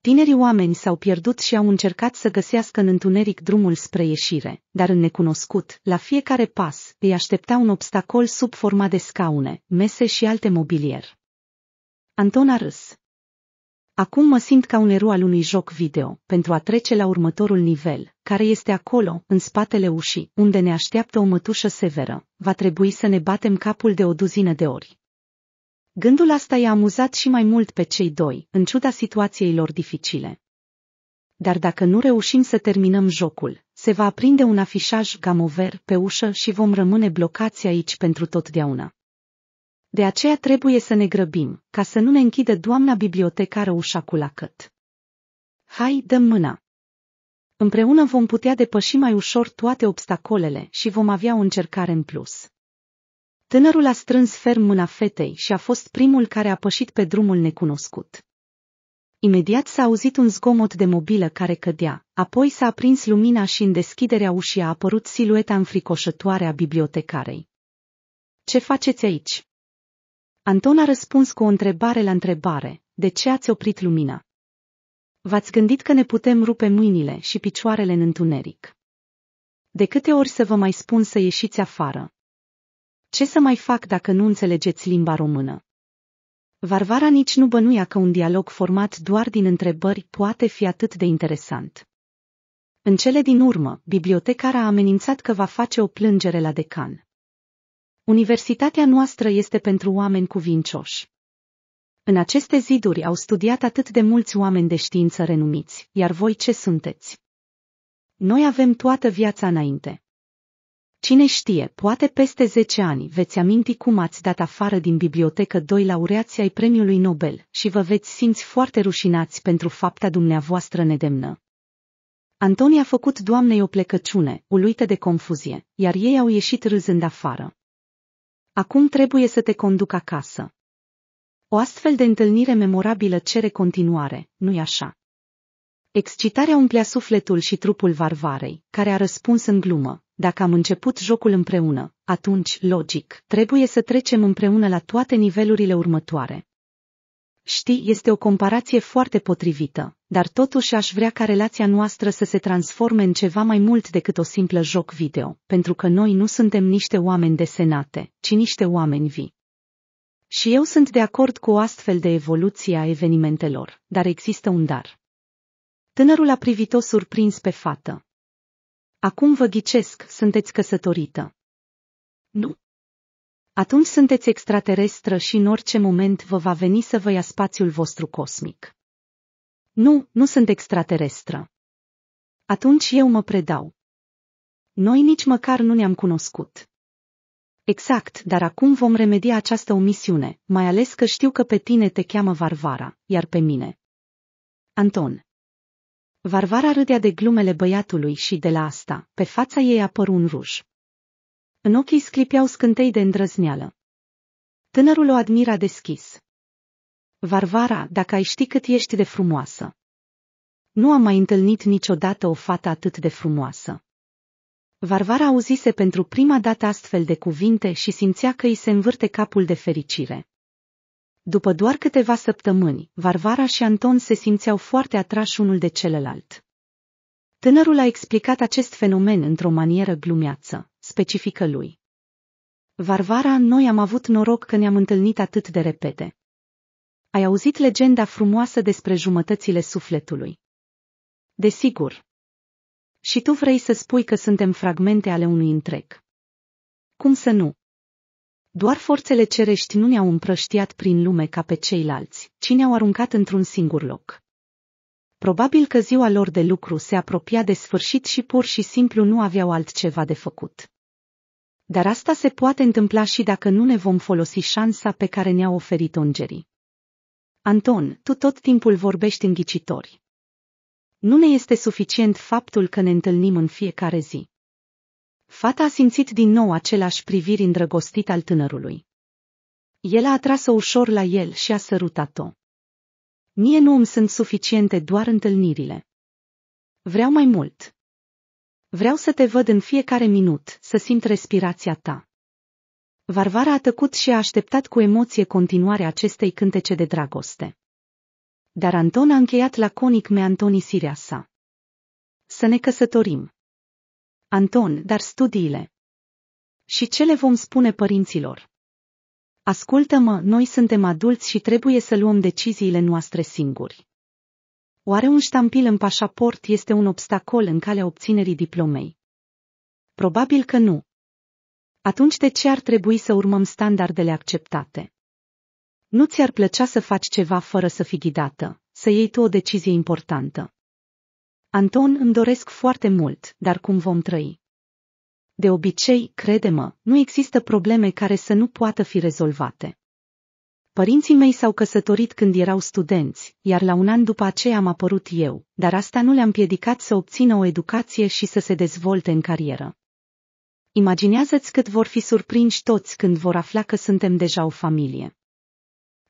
Tinerii oameni s-au pierdut și au încercat să găsească în întuneric drumul spre ieșire, dar în necunoscut, la fiecare pas, îi aștepta un obstacol sub forma de scaune, mese și alte mobilier. Anton a râs. Acum mă simt ca un erou al unui joc video, pentru a trece la următorul nivel, care este acolo, în spatele ușii, unde ne așteaptă o mătușă severă. Va trebui să ne batem capul de o duzină de ori. Gândul asta i-a amuzat și mai mult pe cei doi, în ciuda situației lor dificile. Dar dacă nu reușim să terminăm jocul, se va aprinde un afișaj gamover pe ușă și vom rămâne blocați aici pentru totdeauna. De aceea trebuie să ne grăbim, ca să nu ne închidă doamna bibliotecară ușa cu lacăt. Hai, dăm mâna! Împreună vom putea depăși mai ușor toate obstacolele și vom avea o încercare în plus. Tânărul a strâns ferm mâna fetei și a fost primul care a pășit pe drumul necunoscut. Imediat s-a auzit un zgomot de mobilă care cădea, apoi s-a aprins lumina și în deschiderea ușii a apărut silueta înfricoșătoare a bibliotecarei. Ce faceți aici?" Anton a răspuns cu o întrebare la întrebare, de ce ați oprit lumina? V-ați gândit că ne putem rupe mâinile și picioarele în întuneric. De câte ori să vă mai spun să ieșiți afară? Ce să mai fac dacă nu înțelegeți limba română? Varvara nici nu bănuia că un dialog format doar din întrebări poate fi atât de interesant. În cele din urmă, bibliotecara a amenințat că va face o plângere la decan. Universitatea noastră este pentru oameni cuvincioși. În aceste ziduri au studiat atât de mulți oameni de știință renumiți, iar voi ce sunteți? Noi avem toată viața înainte. Cine știe, poate peste 10 ani veți aminti cum ați dat afară din bibliotecă doi laureați ai premiului Nobel și vă veți simți foarte rușinați pentru fapta dumneavoastră nedemnă. Antoni a făcut doamnei o plecăciune, uluită de confuzie, iar ei au ieșit râzând afară. Acum trebuie să te conduc acasă. O astfel de întâlnire memorabilă cere continuare, nu-i așa? Excitarea umplea sufletul și trupul Varvarei, care a răspuns în glumă, dacă am început jocul împreună, atunci, logic, trebuie să trecem împreună la toate nivelurile următoare. Știi, este o comparație foarte potrivită, dar totuși aș vrea ca relația noastră să se transforme în ceva mai mult decât o simplă joc video, pentru că noi nu suntem niște oameni desenate, ci niște oameni vii. Și eu sunt de acord cu o astfel de evoluție a evenimentelor, dar există un dar. Tânărul a privit-o surprins pe fată. Acum vă ghicesc, sunteți căsătorită. Nu. Atunci sunteți extraterestră și în orice moment vă va veni să vă ia spațiul vostru cosmic. Nu, nu sunt extraterestră. Atunci eu mă predau. Noi nici măcar nu ne-am cunoscut. Exact, dar acum vom remedia această omisiune, mai ales că știu că pe tine te cheamă Varvara, iar pe mine. Anton. Varvara râdea de glumele băiatului și de la asta, pe fața ei apăr un ruj. În ochii sclipeau scântei de îndrăzneală. Tânărul o admira deschis. Varvara, dacă ai ști cât ești de frumoasă. Nu am mai întâlnit niciodată o fată atât de frumoasă. Varvara auzise pentru prima dată astfel de cuvinte și simțea că îi se învârte capul de fericire. După doar câteva săptămâni, Varvara și Anton se simțeau foarte atrași unul de celălalt. Tânărul a explicat acest fenomen într-o manieră glumeață specifică lui. Varvara, noi am avut noroc că ne-am întâlnit atât de repede. Ai auzit legenda frumoasă despre jumătățile sufletului. Desigur. Și tu vrei să spui că suntem fragmente ale unui întreg. Cum să nu? Doar forțele cerești nu ne-au împrăștiat prin lume ca pe ceilalți, ci ne-au aruncat într-un singur loc. Probabil că ziua lor de lucru se apropia de sfârșit și pur și simplu nu aveau altceva de făcut. Dar asta se poate întâmpla și dacă nu ne vom folosi șansa pe care ne-a oferit îngerii. Anton, tu tot timpul vorbești înghicitori. Nu ne este suficient faptul că ne întâlnim în fiecare zi. Fata a simțit din nou același priviri îndrăgostit al tânărului. El a atras-o ușor la el și a sărutat-o. Mie nu îmi sunt suficiente doar întâlnirile. Vreau mai mult. Vreau să te văd în fiecare minut, să simt respirația ta. Varvara a tăcut și a așteptat cu emoție continuarea acestei cântece de dragoste. Dar Anton a încheiat laconic me Antoni Siria sa. Să ne căsătorim. Anton, dar studiile. Și ce le vom spune părinților? Ascultă-mă, noi suntem adulți și trebuie să luăm deciziile noastre singuri. Oare un ștampil în pașaport este un obstacol în calea obținerii diplomei? Probabil că nu. Atunci de ce ar trebui să urmăm standardele acceptate? Nu ți-ar plăcea să faci ceva fără să fii ghidată, să iei tu o decizie importantă. Anton, îmi doresc foarte mult, dar cum vom trăi? De obicei, crede-mă, nu există probleme care să nu poată fi rezolvate. Părinții mei s-au căsătorit când erau studenți, iar la un an după aceea am apărut eu, dar asta nu le-a împiedicat să obțină o educație și să se dezvolte în carieră. Imaginează-ți cât vor fi surprinși toți când vor afla că suntem deja o familie.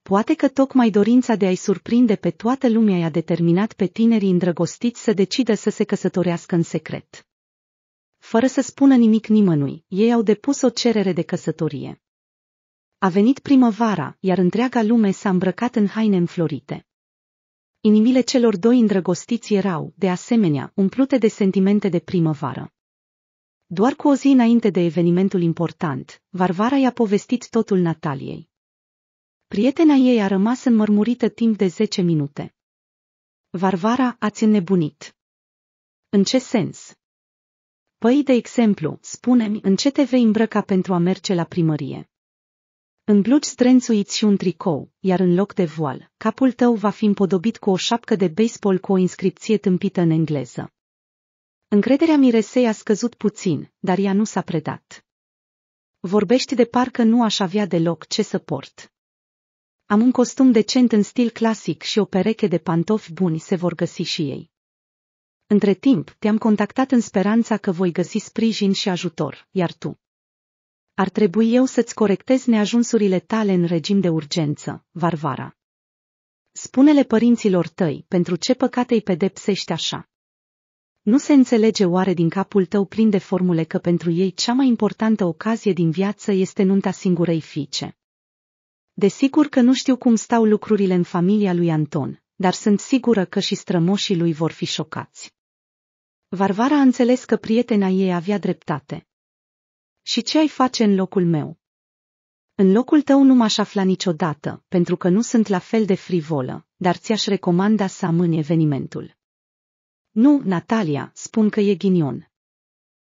Poate că tocmai dorința de a-i surprinde pe toată lumea i-a determinat pe tinerii îndrăgostiți să decidă să se căsătorească în secret. Fără să spună nimic nimănui, ei au depus o cerere de căsătorie. A venit primăvara, iar întreaga lume s-a îmbrăcat în haine înflorite. Inimile celor doi îndrăgostiți erau, de asemenea, umplute de sentimente de primăvară. Doar cu o zi înainte de evenimentul important, Varvara i-a povestit totul Nataliei. Prietena ei a rămas înmărmurită timp de zece minute. Varvara, ați înnebunit. În ce sens? Păi, de exemplu, spune-mi în ce te vei îmbrăca pentru a merge la primărie. În blugi strențuiți și un tricou, iar în loc de voal, capul tău va fi împodobit cu o șapcă de baseball cu o inscripție tâmpită în engleză. Încrederea miresei a scăzut puțin, dar ea nu s-a predat. Vorbești de parcă nu aș avea deloc ce să port. Am un costum decent în stil clasic și o pereche de pantofi buni se vor găsi și ei. Între timp, te-am contactat în speranța că voi găsi sprijin și ajutor, iar tu? Ar trebui eu să-ți corectez neajunsurile tale în regim de urgență, Varvara. Spune-le părinților tăi pentru ce păcate îi pedepsești așa. Nu se înțelege oare din capul tău plin de formule că pentru ei cea mai importantă ocazie din viață este nunta singurei fiice? Desigur că nu știu cum stau lucrurile în familia lui Anton, dar sunt sigură că și strămoșii lui vor fi șocați. Varvara a înțeles că prietena ei avea dreptate, și ce ai face în locul meu? În locul tău nu m-aș afla niciodată, pentru că nu sunt la fel de frivolă, dar ți-aș recomanda să amâni evenimentul. Nu, Natalia, spun că e ghinion.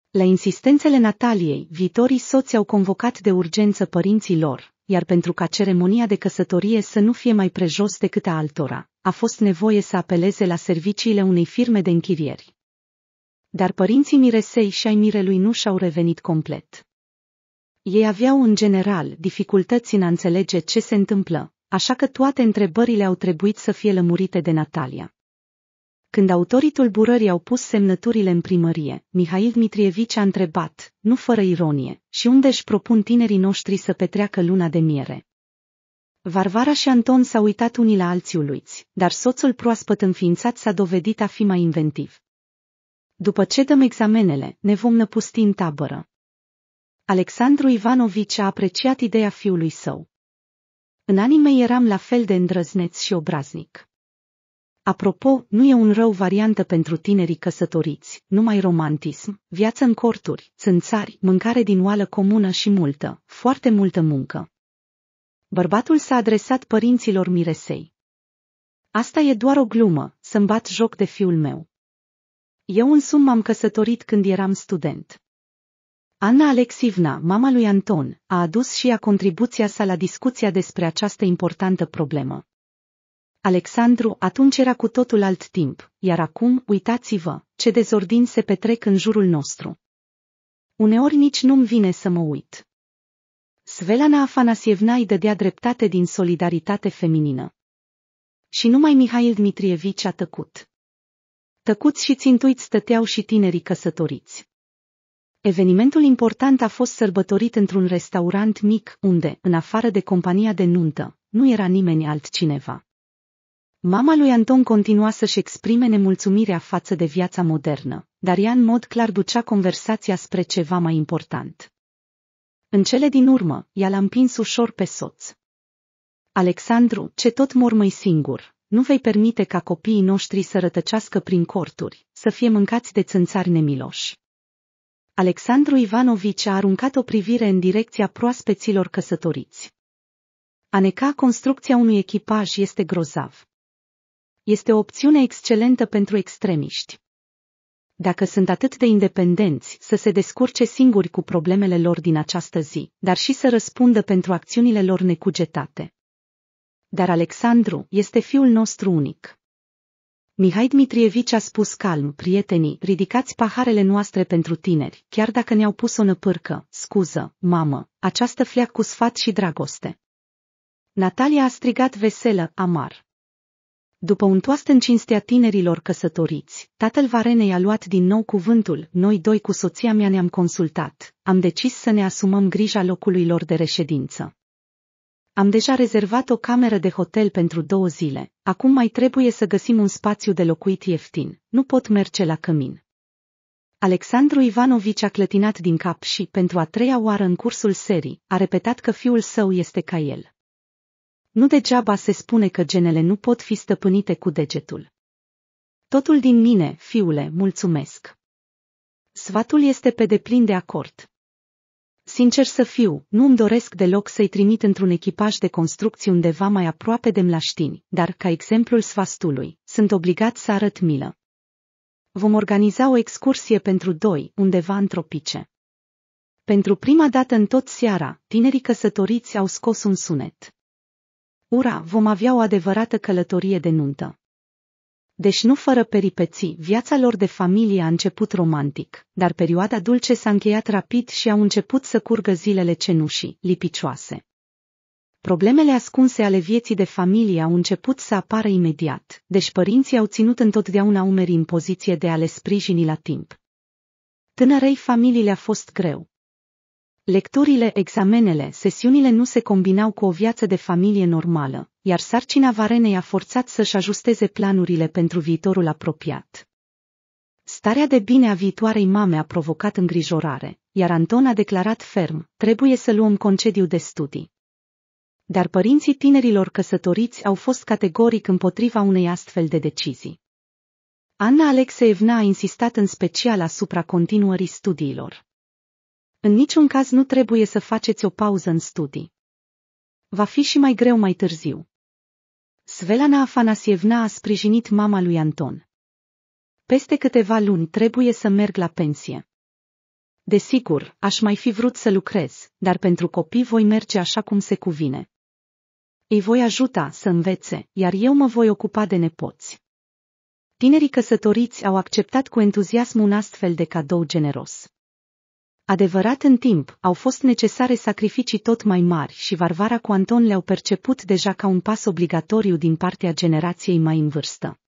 La insistențele Nataliei, viitorii soți au convocat de urgență părinții lor, iar pentru ca ceremonia de căsătorie să nu fie mai prejos decât a altora, a fost nevoie să apeleze la serviciile unei firme de închirieri dar părinții Miresei și ai Mirelui nu și-au revenit complet. Ei aveau în general dificultăți în a înțelege ce se întâmplă, așa că toate întrebările au trebuit să fie lămurite de Natalia. Când autorii tulburării au pus semnăturile în primărie, Mihail Dmitrievici a întrebat, nu fără ironie, și unde își propun tinerii noștri să petreacă luna de miere. Varvara și Anton s-au uitat unii la alții uluiți, dar soțul proaspăt înființat s-a dovedit a fi mai inventiv. După ce dăm examenele, ne vom năpusti în tabără. Alexandru Ivanovici a apreciat ideea fiului său. În anii mei eram la fel de îndrăzneț și obraznic. Apropo, nu e un rău variantă pentru tinerii căsătoriți, numai romantism, viață în corturi, țânțari, mâncare din oală comună și multă, foarte multă muncă. Bărbatul s-a adresat părinților miresei. Asta e doar o glumă, să-mi bat joc de fiul meu. Eu însum m-am căsătorit când eram student. Anna Alexivna, mama lui Anton, a adus și a contribuția sa la discuția despre această importantă problemă. Alexandru atunci era cu totul alt timp, iar acum, uitați-vă, ce dezordini se petrec în jurul nostru. Uneori nici nu-mi vine să mă uit. Svelana Afanasievna îi dădea dreptate din solidaritate feminină. Și numai Mihail Dmitrievici a tăcut. Tăcuți și țintuiți stăteau și tinerii căsătoriți. Evenimentul important a fost sărbătorit într-un restaurant mic, unde, în afară de compania de nuntă, nu era nimeni altcineva. Mama lui Anton continua să-și exprime nemulțumirea față de viața modernă, dar ea în mod clar ducea conversația spre ceva mai important. În cele din urmă, ea l-a împins ușor pe soț. Alexandru, ce tot mormăi singur, nu vei permite ca copiii noștri să rătăcească prin corturi, să fie mâncați de țânțari nemiloși. Alexandru Ivanovici a aruncat o privire în direcția proaspeților căsătoriți. Aneca, construcția unui echipaj este grozav. Este o opțiune excelentă pentru extremiști. Dacă sunt atât de independenți, să se descurce singuri cu problemele lor din această zi, dar și să răspundă pentru acțiunile lor necugetate dar Alexandru este fiul nostru unic. Mihai Dmitrievici a spus calm, prietenii, ridicați paharele noastre pentru tineri, chiar dacă ne-au pus o năpârcă, scuză, mamă, această fleac cu sfat și dragoste. Natalia a strigat veselă, amar. După un toast în cinstea tinerilor căsătoriți, tatăl Varenei a luat din nou cuvântul, noi doi cu soția mea ne-am consultat, am decis să ne asumăm grija locului lor de reședință. Am deja rezervat o cameră de hotel pentru două zile, acum mai trebuie să găsim un spațiu de locuit ieftin, nu pot merge la cămin. Alexandru Ivanovici a clătinat din cap și, pentru a treia oară în cursul serii, a repetat că fiul său este ca el. Nu degeaba se spune că genele nu pot fi stăpânite cu degetul. Totul din mine, fiule, mulțumesc. Sfatul este pe deplin de acord. Sincer să fiu, nu îmi doresc deloc să-i trimit într-un echipaj de construcții undeva mai aproape de mlaștini, dar, ca exemplul sfastului, sunt obligat să arăt milă. Vom organiza o excursie pentru doi, undeva în tropice. Pentru prima dată în tot seara, tinerii căsătoriți au scos un sunet. Ura, vom avea o adevărată călătorie de nuntă. Deși nu fără peripeții, viața lor de familie a început romantic, dar perioada dulce s-a încheiat rapid și au început să curgă zilele cenușii, lipicioase. Problemele ascunse ale vieții de familie au început să apară imediat, deci părinții au ținut întotdeauna umerii în poziție de a le sprijini la timp. Tânărei familii le-a fost greu, Lecturile, examenele, sesiunile nu se combinau cu o viață de familie normală, iar sarcina Varenei a forțat să-și ajusteze planurile pentru viitorul apropiat. Starea de bine a viitoarei mame a provocat îngrijorare, iar Anton a declarat ferm, trebuie să luăm concediu de studii. Dar părinții tinerilor căsătoriți au fost categoric împotriva unei astfel de decizii. Anna Alexeevna a insistat în special asupra continuării studiilor. În niciun caz nu trebuie să faceți o pauză în studii. Va fi și mai greu mai târziu. Svelana Afanasievna a sprijinit mama lui Anton. Peste câteva luni trebuie să merg la pensie. Desigur, aș mai fi vrut să lucrez, dar pentru copii voi merge așa cum se cuvine. Îi voi ajuta să învețe, iar eu mă voi ocupa de nepoți. Tinerii căsătoriți au acceptat cu entuziasm un astfel de cadou generos. Adevărat în timp, au fost necesare sacrificii tot mai mari și Varvara cu Anton le-au perceput deja ca un pas obligatoriu din partea generației mai în vârstă.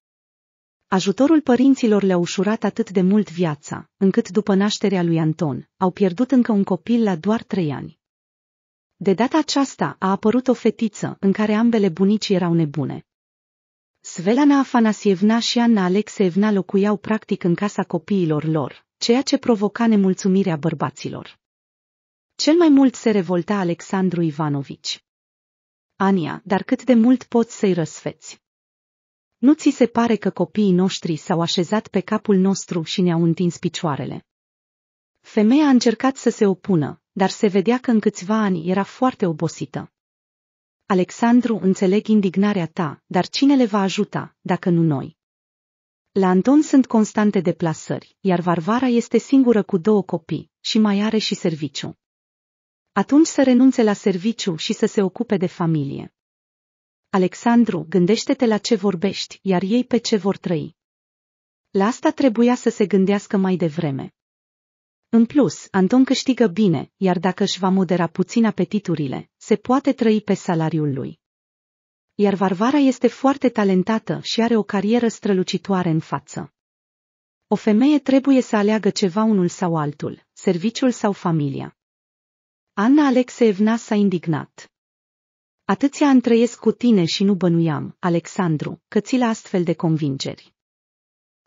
Ajutorul părinților le-a ușurat atât de mult viața, încât după nașterea lui Anton, au pierdut încă un copil la doar trei ani. De data aceasta a apărut o fetiță în care ambele bunici erau nebune, Svelana Afanasievna și Anna Alexevna locuiau practic în casa copiilor lor, ceea ce provoca nemulțumirea bărbaților. Cel mai mult se revolta Alexandru Ivanovici. Ania, dar cât de mult poți să-i răsfeți? Nu ți se pare că copiii noștri s-au așezat pe capul nostru și ne-au întins picioarele? Femeia a încercat să se opună, dar se vedea că în câțiva ani era foarte obosită. Alexandru, înțeleg indignarea ta, dar cine le va ajuta, dacă nu noi? La Anton sunt constante deplasări, iar Varvara este singură cu două copii și mai are și serviciu. Atunci să renunțe la serviciu și să se ocupe de familie. Alexandru, gândește-te la ce vorbești, iar ei pe ce vor trăi. La asta trebuia să se gândească mai devreme. În plus, Anton câștigă bine, iar dacă își va modera puțin apetiturile, se poate trăi pe salariul lui. Iar Varvara este foarte talentată și are o carieră strălucitoare în față. O femeie trebuie să aleagă ceva unul sau altul, serviciul sau familia. Anna Alexeevna s-a indignat. Atâția întrăiesc cu tine și nu bănuiam, Alexandru, că ți la astfel de convingeri.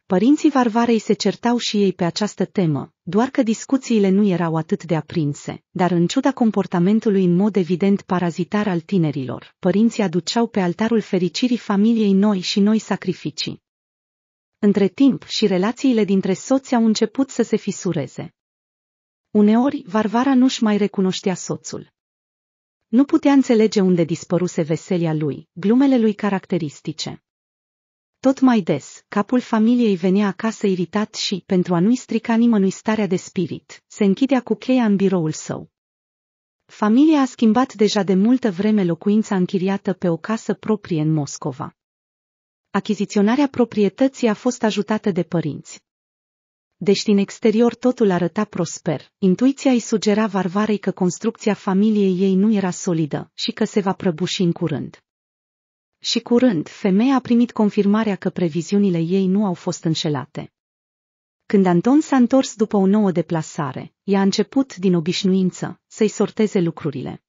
Părinții Varvarei se certau și ei pe această temă, doar că discuțiile nu erau atât de aprinse, dar în ciuda comportamentului în mod evident parazitar al tinerilor, părinții aduceau pe altarul fericirii familiei noi și noi sacrificii. Între timp și relațiile dintre soți au început să se fisureze. Uneori, Varvara nu-și mai recunoștea soțul. Nu putea înțelege unde dispăruse veselia lui, glumele lui caracteristice. Tot mai des, capul familiei venea acasă iritat și, pentru a nu-i strica nimănui starea de spirit, se închidea cu cheia în biroul său. Familia a schimbat deja de multă vreme locuința închiriată pe o casă proprie în Moscova. Achiziționarea proprietății a fost ajutată de părinți. Deși în exterior totul arăta prosper, intuiția îi sugera Varvarei că construcția familiei ei nu era solidă și că se va prăbuși în curând și curând femeia a primit confirmarea că previziunile ei nu au fost înșelate. Când Anton s-a întors după o nouă deplasare, ea a început, din obișnuință, să-i sorteze lucrurile.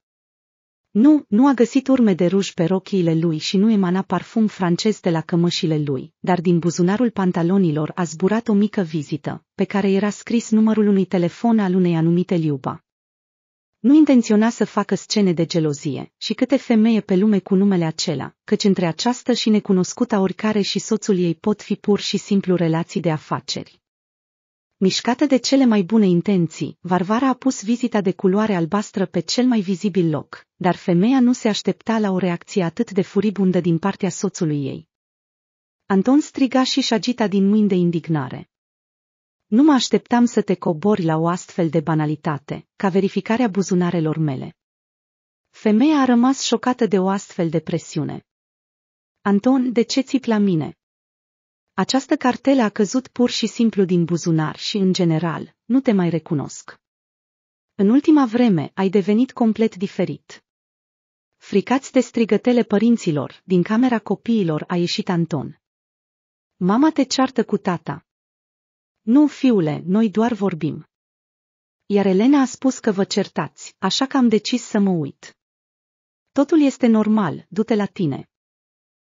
Nu, nu a găsit urme de ruj pe rochiile lui și nu emana parfum francez de la cămășile lui, dar din buzunarul pantalonilor a zburat o mică vizită, pe care era scris numărul unui telefon al unei anumite Liuba. Nu intenționa să facă scene de gelozie și câte femeie pe lume cu numele acela, căci între această și necunoscuta oricare și soțul ei pot fi pur și simplu relații de afaceri. Mișcată de cele mai bune intenții, Varvara a pus vizita de culoare albastră pe cel mai vizibil loc, dar femeia nu se aștepta la o reacție atât de furibundă din partea soțului ei. Anton striga și-și agita din mâini de indignare. Nu mă așteptam să te cobori la o astfel de banalitate, ca verificarea buzunarelor mele. Femeia a rămas șocată de o astfel de presiune. Anton, de ce țip la mine? Această cartelă a căzut pur și simplu din buzunar și, în general, nu te mai recunosc. În ultima vreme ai devenit complet diferit. Fricați de strigătele părinților, din camera copiilor a ieșit Anton. Mama te ceartă cu tata, nu, fiule, noi doar vorbim. Iar Elena a spus că vă certați, așa că am decis să mă uit. Totul este normal, du-te la tine.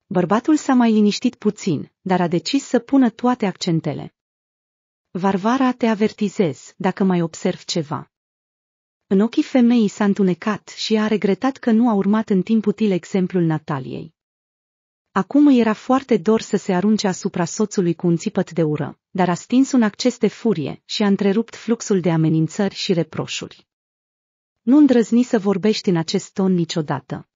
Bărbatul s-a mai liniștit puțin, dar a decis să pună toate accentele. Varvara, te avertizez dacă mai observ ceva. În ochii femeii s-a întunecat și a regretat că nu a urmat în timp util exemplul Nataliei. Acum îi era foarte dor să se arunce asupra soțului cu un țipăt de ură, dar a stins un acces de furie și a întrerupt fluxul de amenințări și reproșuri. Nu îndrăzni să vorbești în acest ton niciodată.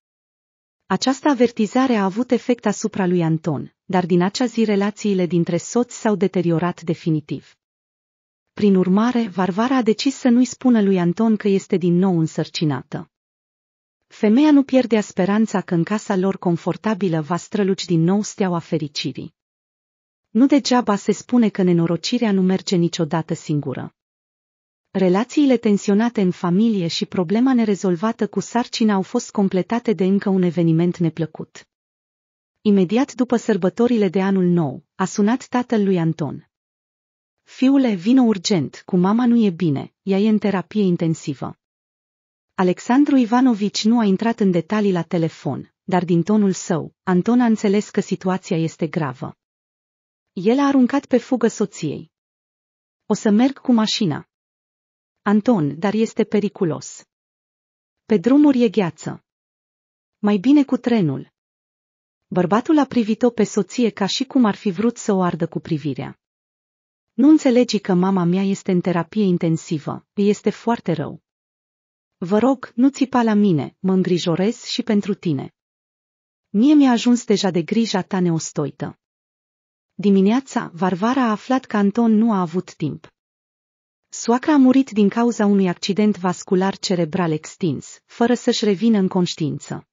Această avertizare a avut efect asupra lui Anton, dar din acea zi relațiile dintre soți s-au deteriorat definitiv. Prin urmare, Varvara a decis să nu-i spună lui Anton că este din nou însărcinată femeia nu pierdea speranța că în casa lor confortabilă va străluci din nou steaua fericirii. Nu degeaba se spune că nenorocirea nu merge niciodată singură. Relațiile tensionate în familie și problema nerezolvată cu sarcina au fost completate de încă un eveniment neplăcut. Imediat după sărbătorile de anul nou, a sunat tatăl lui Anton. Fiule, vină urgent, cu mama nu e bine, ea e în terapie intensivă. Alexandru Ivanovici nu a intrat în detalii la telefon, dar din tonul său, Anton a înțeles că situația este gravă. El a aruncat pe fugă soției. O să merg cu mașina. Anton, dar este periculos. Pe drumuri e gheață. Mai bine cu trenul. Bărbatul a privit-o pe soție ca și cum ar fi vrut să o ardă cu privirea. Nu înțelegi că mama mea este în terapie intensivă, îi este foarte rău. Vă rog, nu țipa la mine, mă îngrijorez și pentru tine. Mie mi-a ajuns deja de grija ta neostoită. Dimineața, Varvara a aflat că Anton nu a avut timp. Soacra a murit din cauza unui accident vascular cerebral extins, fără să-și revină în conștiință.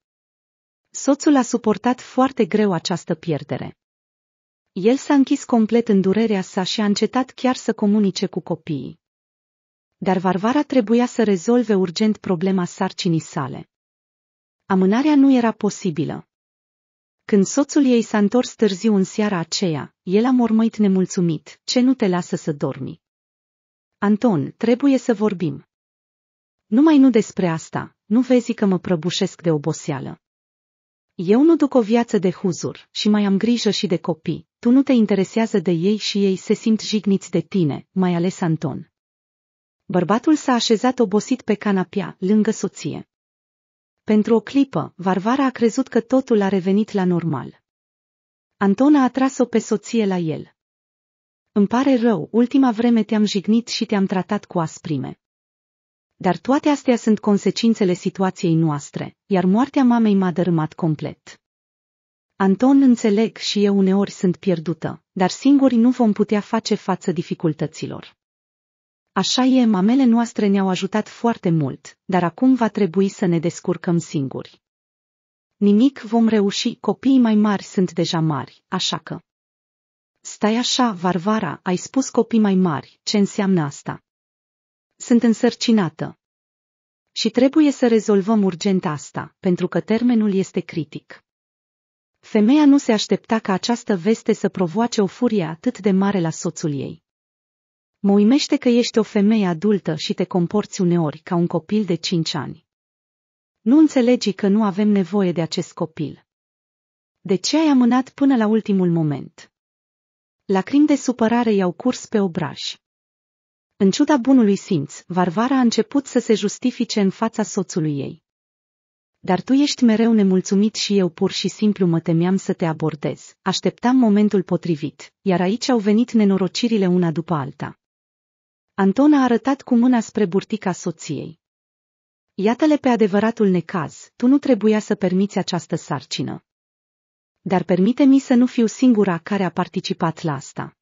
Soțul a suportat foarte greu această pierdere. El s-a închis complet în durerea sa și a încetat chiar să comunice cu copiii dar Varvara trebuia să rezolve urgent problema sarcinii sale. Amânarea nu era posibilă. Când soțul ei s-a întors târziu în seara aceea, el a mormăit nemulțumit, ce nu te lasă să dormi. Anton, trebuie să vorbim. Numai nu despre asta, nu vezi că mă prăbușesc de oboseală. Eu nu duc o viață de huzur și mai am grijă și de copii, tu nu te interesează de ei și ei se simt jigniți de tine, mai ales Anton. Bărbatul s-a așezat obosit pe canapea, lângă soție. Pentru o clipă, Varvara a crezut că totul a revenit la normal. Anton a atras-o pe soție la el. Îmi pare rău, ultima vreme te-am jignit și te-am tratat cu asprime. Dar toate astea sunt consecințele situației noastre, iar moartea mamei m-a dărâmat complet. Anton înțeleg și eu uneori sunt pierdută, dar singuri nu vom putea face față dificultăților. Așa e, mamele noastre ne-au ajutat foarte mult, dar acum va trebui să ne descurcăm singuri. Nimic vom reuși, copiii mai mari sunt deja mari, așa că... Stai așa, Varvara, ai spus copii mai mari, ce înseamnă asta? Sunt însărcinată. Și trebuie să rezolvăm urgent asta, pentru că termenul este critic. Femeia nu se aștepta ca această veste să provoace o furie atât de mare la soțul ei. Mă uimește că ești o femeie adultă și te comporți uneori ca un copil de cinci ani. Nu înțelegi că nu avem nevoie de acest copil. De ce ai amânat până la ultimul moment? Lacrimi de supărare i-au curs pe obraj. În ciuda bunului simț, Varvara a început să se justifice în fața soțului ei. Dar tu ești mereu nemulțumit și eu pur și simplu mă temeam să te abordez, așteptam momentul potrivit, iar aici au venit nenorocirile una după alta. Anton a arătat cu mâna spre burtica soției. Iată-le pe adevăratul necaz, tu nu trebuia să permiți această sarcină. Dar permite-mi să nu fiu singura care a participat la asta.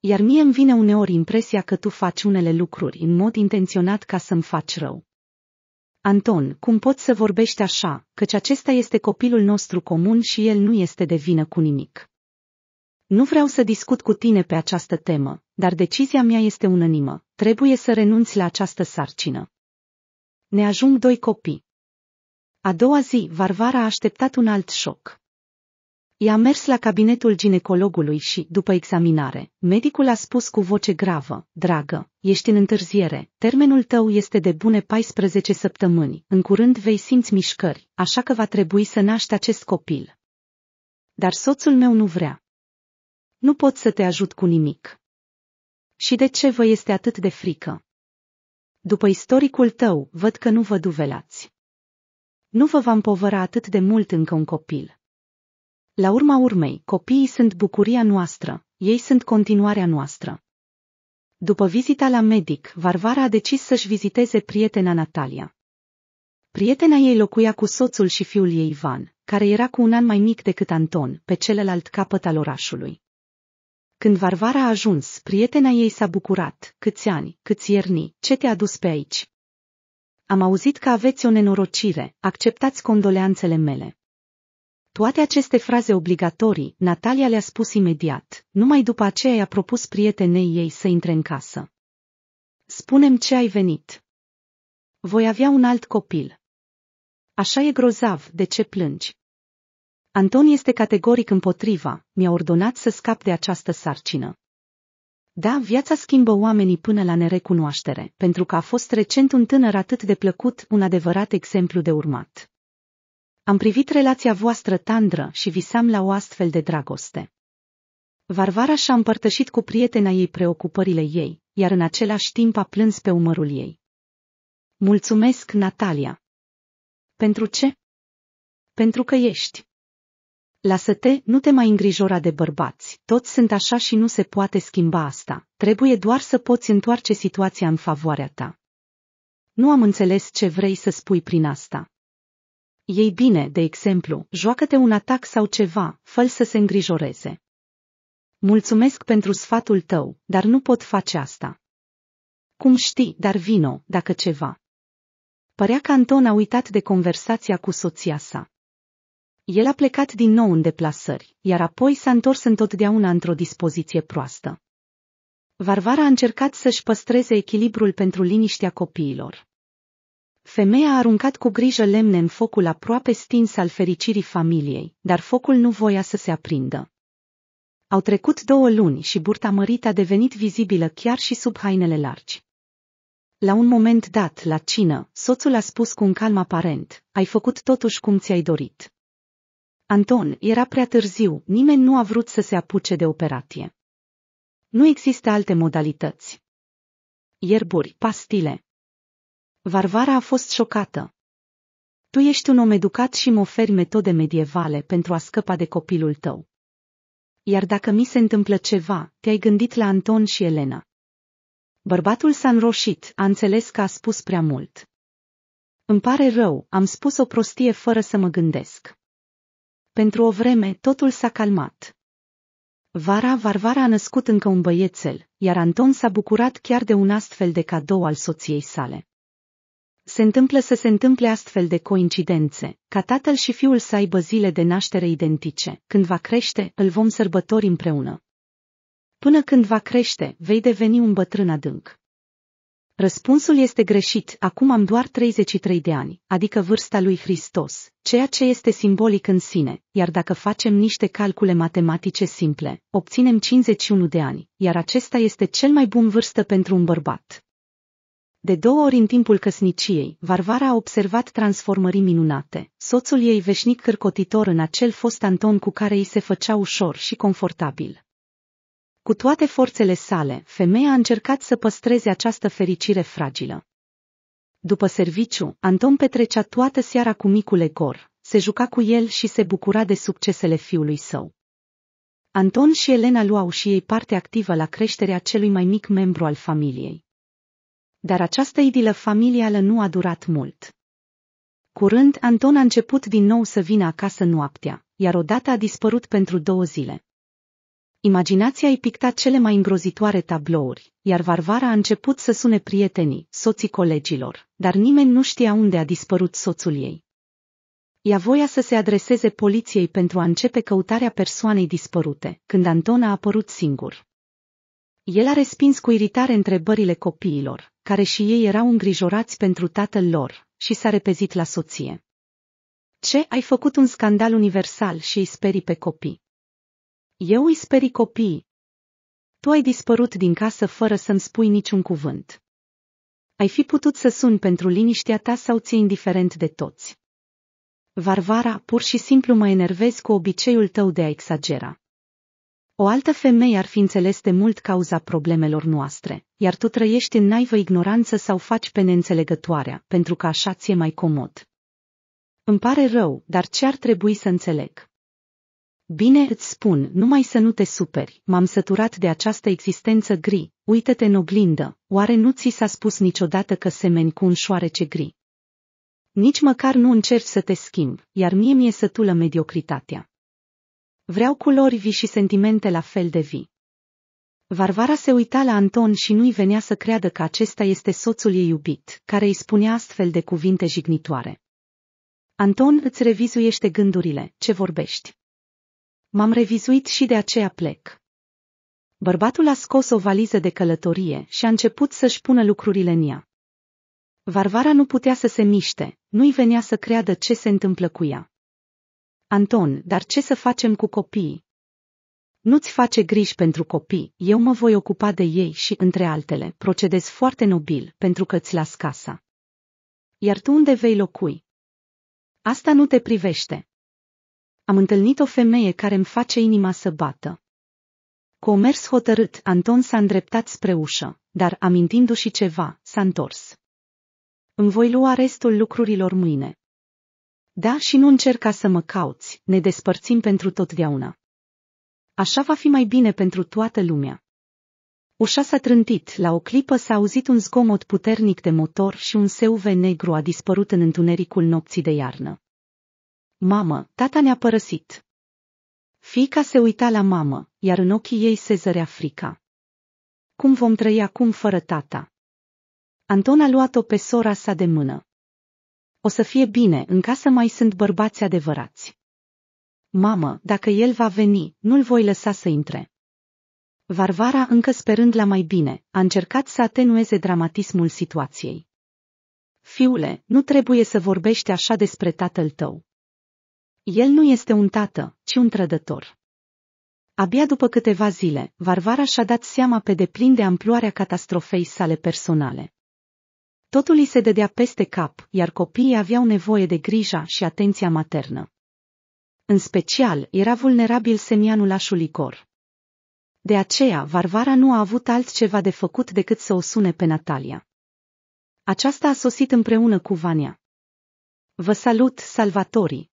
Iar mie îmi vine uneori impresia că tu faci unele lucruri în mod intenționat ca să-mi faci rău. Anton, cum poți să vorbești așa, căci acesta este copilul nostru comun și el nu este de vină cu nimic. Nu vreau să discut cu tine pe această temă, dar decizia mea este unanimă. Trebuie să renunți la această sarcină. Ne ajung doi copii. A doua zi, Varvara a așteptat un alt șoc. I-a mers la cabinetul ginecologului și, după examinare, medicul a spus cu voce gravă, dragă, ești în întârziere, termenul tău este de bune 14 săptămâni, în curând vei simți mișcări, așa că va trebui să naști acest copil. Dar soțul meu nu vrea. Nu pot să te ajut cu nimic. Și de ce vă este atât de frică? După istoricul tău, văd că nu vă duvelați. Nu vă va împovăra atât de mult încă un copil. La urma urmei, copiii sunt bucuria noastră, ei sunt continuarea noastră. După vizita la medic, Varvara a decis să-și viziteze prietena Natalia. Prietena ei locuia cu soțul și fiul ei Ivan, care era cu un an mai mic decât Anton, pe celălalt capăt al orașului. Când Varvara a ajuns, prietena ei s-a bucurat. Câți ani, câți ierni, ce te-a dus pe aici? Am auzit că aveți o nenorocire, acceptați condoleanțele mele. Toate aceste fraze obligatorii, Natalia le-a spus imediat, numai după aceea i-a propus prietenei ei să intre în casă. Spunem ce ai venit. Voi avea un alt copil. Așa e grozav, de ce plângi? Anton este categoric împotriva, mi-a ordonat să scap de această sarcină. Da, viața schimbă oamenii până la nerecunoaștere, pentru că a fost recent un tânăr atât de plăcut, un adevărat exemplu de urmat. Am privit relația voastră tandră și visam la o astfel de dragoste. Varvara și-a împărtășit cu prietena ei preocupările ei, iar în același timp a plâns pe umărul ei. Mulțumesc, Natalia! Pentru ce? Pentru că ești. Lasă-te, nu te mai îngrijora de bărbați, toți sunt așa și nu se poate schimba asta, trebuie doar să poți întoarce situația în favoarea ta. Nu am înțeles ce vrei să spui prin asta. Ei bine, de exemplu, joacă-te un atac sau ceva, fă să se îngrijoreze. Mulțumesc pentru sfatul tău, dar nu pot face asta. Cum știi, dar vino, dacă ceva. Părea că Anton a uitat de conversația cu soția sa. El a plecat din nou în deplasări, iar apoi s-a întors întotdeauna într-o dispoziție proastă. Varvara a încercat să-și păstreze echilibrul pentru liniștea copiilor. Femeia a aruncat cu grijă lemne în focul aproape stins al fericirii familiei, dar focul nu voia să se aprindă. Au trecut două luni și burta mărită a devenit vizibilă chiar și sub hainele largi. La un moment dat, la cină, soțul a spus cu un calm aparent, ai făcut totuși cum ți-ai dorit. Anton, era prea târziu, nimeni nu a vrut să se apuce de operație. Nu există alte modalități. Ierburi, pastile. Varvara a fost șocată. Tu ești un om educat și mă oferi metode medievale pentru a scăpa de copilul tău. Iar dacă mi se întâmplă ceva, te-ai gândit la Anton și Elena. Bărbatul s-a înroșit, a înțeles că a spus prea mult. Îmi pare rău, am spus o prostie fără să mă gândesc. Pentru o vreme totul s-a calmat. Vara Varvara a născut încă un băiețel, iar Anton s-a bucurat chiar de un astfel de cadou al soției sale. Se întâmplă să se întâmple astfel de coincidențe, ca tatăl și fiul să aibă zile de naștere identice. Când va crește, îl vom sărbători împreună. Până când va crește, vei deveni un bătrân adânc. Răspunsul este greșit, acum am doar 33 de ani, adică vârsta lui Hristos, ceea ce este simbolic în sine, iar dacă facem niște calcule matematice simple, obținem 51 de ani, iar acesta este cel mai bun vârstă pentru un bărbat. De două ori în timpul căsniciei, Varvara a observat transformări minunate. Soțul ei veșnic cârcotitor în acel fost Anton cu care îi se făcea ușor și confortabil. Cu toate forțele sale, femeia a încercat să păstreze această fericire fragilă. După serviciu, Anton petrecea toată seara cu micul Egor, se juca cu el și se bucura de succesele fiului său. Anton și Elena luau și ei parte activă la creșterea celui mai mic membru al familiei. Dar această idilă familială nu a durat mult. Curând, Anton a început din nou să vină acasă noaptea, iar odată a dispărut pentru două zile. Imaginația îi picta cele mai îngrozitoare tablouri, iar Varvara a început să sune prietenii, soții colegilor, dar nimeni nu știa unde a dispărut soțul ei. Ea voia să se adreseze poliției pentru a începe căutarea persoanei dispărute, când Anton a apărut singur. El a respins cu iritare întrebările copiilor, care și ei erau îngrijorați pentru tatăl lor, și s-a repezit la soție. Ce, ai făcut un scandal universal și îi sperii pe copii? Eu îi sperii copii. Tu ai dispărut din casă fără să-mi spui niciun cuvânt. Ai fi putut să suni pentru liniștea ta sau ție indiferent de toți. Varvara, pur și simplu mă enervezi cu obiceiul tău de a exagera. O altă femeie ar fi înțeles de mult cauza problemelor noastre, iar tu trăiești în naivă ignoranță sau faci pe neînțelegătoarea, pentru că așa ți-e mai comod. Îmi pare rău, dar ce ar trebui să înțeleg? Bine îți spun, numai să nu te superi, m-am săturat de această existență gri, uită-te în oglindă, oare nu ți s-a spus niciodată că semeni cu un șoarece gri? Nici măcar nu încerci să te schimbi, iar mie mi-e sătulă mediocritatea. Vreau culori vii și sentimente la fel de vii. Varvara se uita la Anton și nu-i venea să creadă că acesta este soțul ei iubit, care îi spunea astfel de cuvinte jignitoare. Anton îți revizuiește gândurile, ce vorbești? M-am revizuit și de aceea plec. Bărbatul a scos o valiză de călătorie și a început să-și pună lucrurile în ea. Varvara nu putea să se miște, nu-i venea să creadă ce se întâmplă cu ea. Anton, dar ce să facem cu copiii? Nu-ți face griji pentru copii, eu mă voi ocupa de ei și, între altele, procedez foarte nobil pentru că îți las casa. Iar tu unde vei locui? Asta nu te privește am întâlnit o femeie care îmi face inima să bată. Cu o mers hotărât, Anton s-a îndreptat spre ușă, dar, amintindu-și ceva, s-a întors. Îmi voi lua restul lucrurilor mâine. Da și nu încerca să mă cauți, ne despărțim pentru totdeauna. Așa va fi mai bine pentru toată lumea. Ușa s-a trântit, la o clipă s-a auzit un zgomot puternic de motor și un seuve negru a dispărut în întunericul nopții de iarnă. Mamă, tata ne-a părăsit. Fica se uita la mamă, iar în ochii ei se zărea frica. Cum vom trăi acum fără tata? Anton a luat-o pe sora sa de mână. O să fie bine, în casă mai sunt bărbați adevărați. Mamă, dacă el va veni, nu-l voi lăsa să intre. Varvara, încă sperând la mai bine, a încercat să atenueze dramatismul situației. Fiule, nu trebuie să vorbești așa despre tatăl tău. El nu este un tată, ci un trădător. Abia după câteva zile, Varvara și-a dat seama pe deplin de amploarea catastrofei sale personale. Totul îi se dădea peste cap, iar copiii aveau nevoie de grija și atenția maternă. În special, era vulnerabil semianul așulicor. De aceea, Varvara nu a avut altceva de făcut decât să o sune pe Natalia. Aceasta a sosit împreună cu Vania. Vă salut, salvatorii!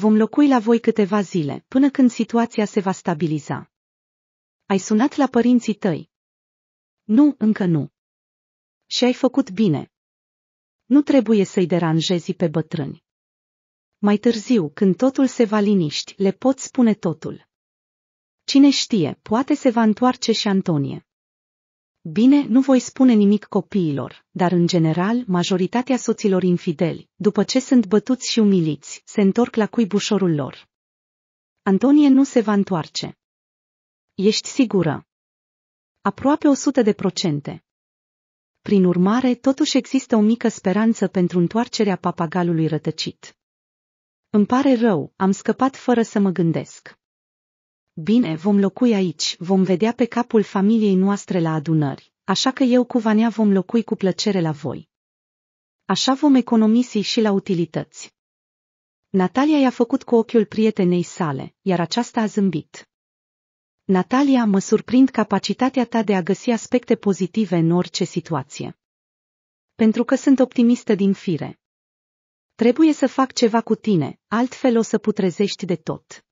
Vom locui la voi câteva zile, până când situația se va stabiliza. Ai sunat la părinții tăi? Nu, încă nu. Și ai făcut bine. Nu trebuie să-i deranjezi pe bătrâni. Mai târziu, când totul se va liniști, le pot spune totul. Cine știe, poate se va întoarce și Antonie. Bine, nu voi spune nimic copiilor, dar în general, majoritatea soților infideli, după ce sunt bătuți și umiliți, se întorc la cuibușorul lor. Antonie nu se va întoarce. Ești sigură? Aproape 100 de procente. Prin urmare, totuși există o mică speranță pentru întoarcerea papagalului rătăcit. Îmi pare rău, am scăpat fără să mă gândesc. Bine, vom locui aici, vom vedea pe capul familiei noastre la adunări, așa că eu cu Vania vom locui cu plăcere la voi. Așa vom economisi și la utilități. Natalia i-a făcut cu ochiul prietenei sale, iar aceasta a zâmbit. Natalia, mă surprind capacitatea ta de a găsi aspecte pozitive în orice situație. Pentru că sunt optimistă din fire. Trebuie să fac ceva cu tine, altfel o să putrezești de tot.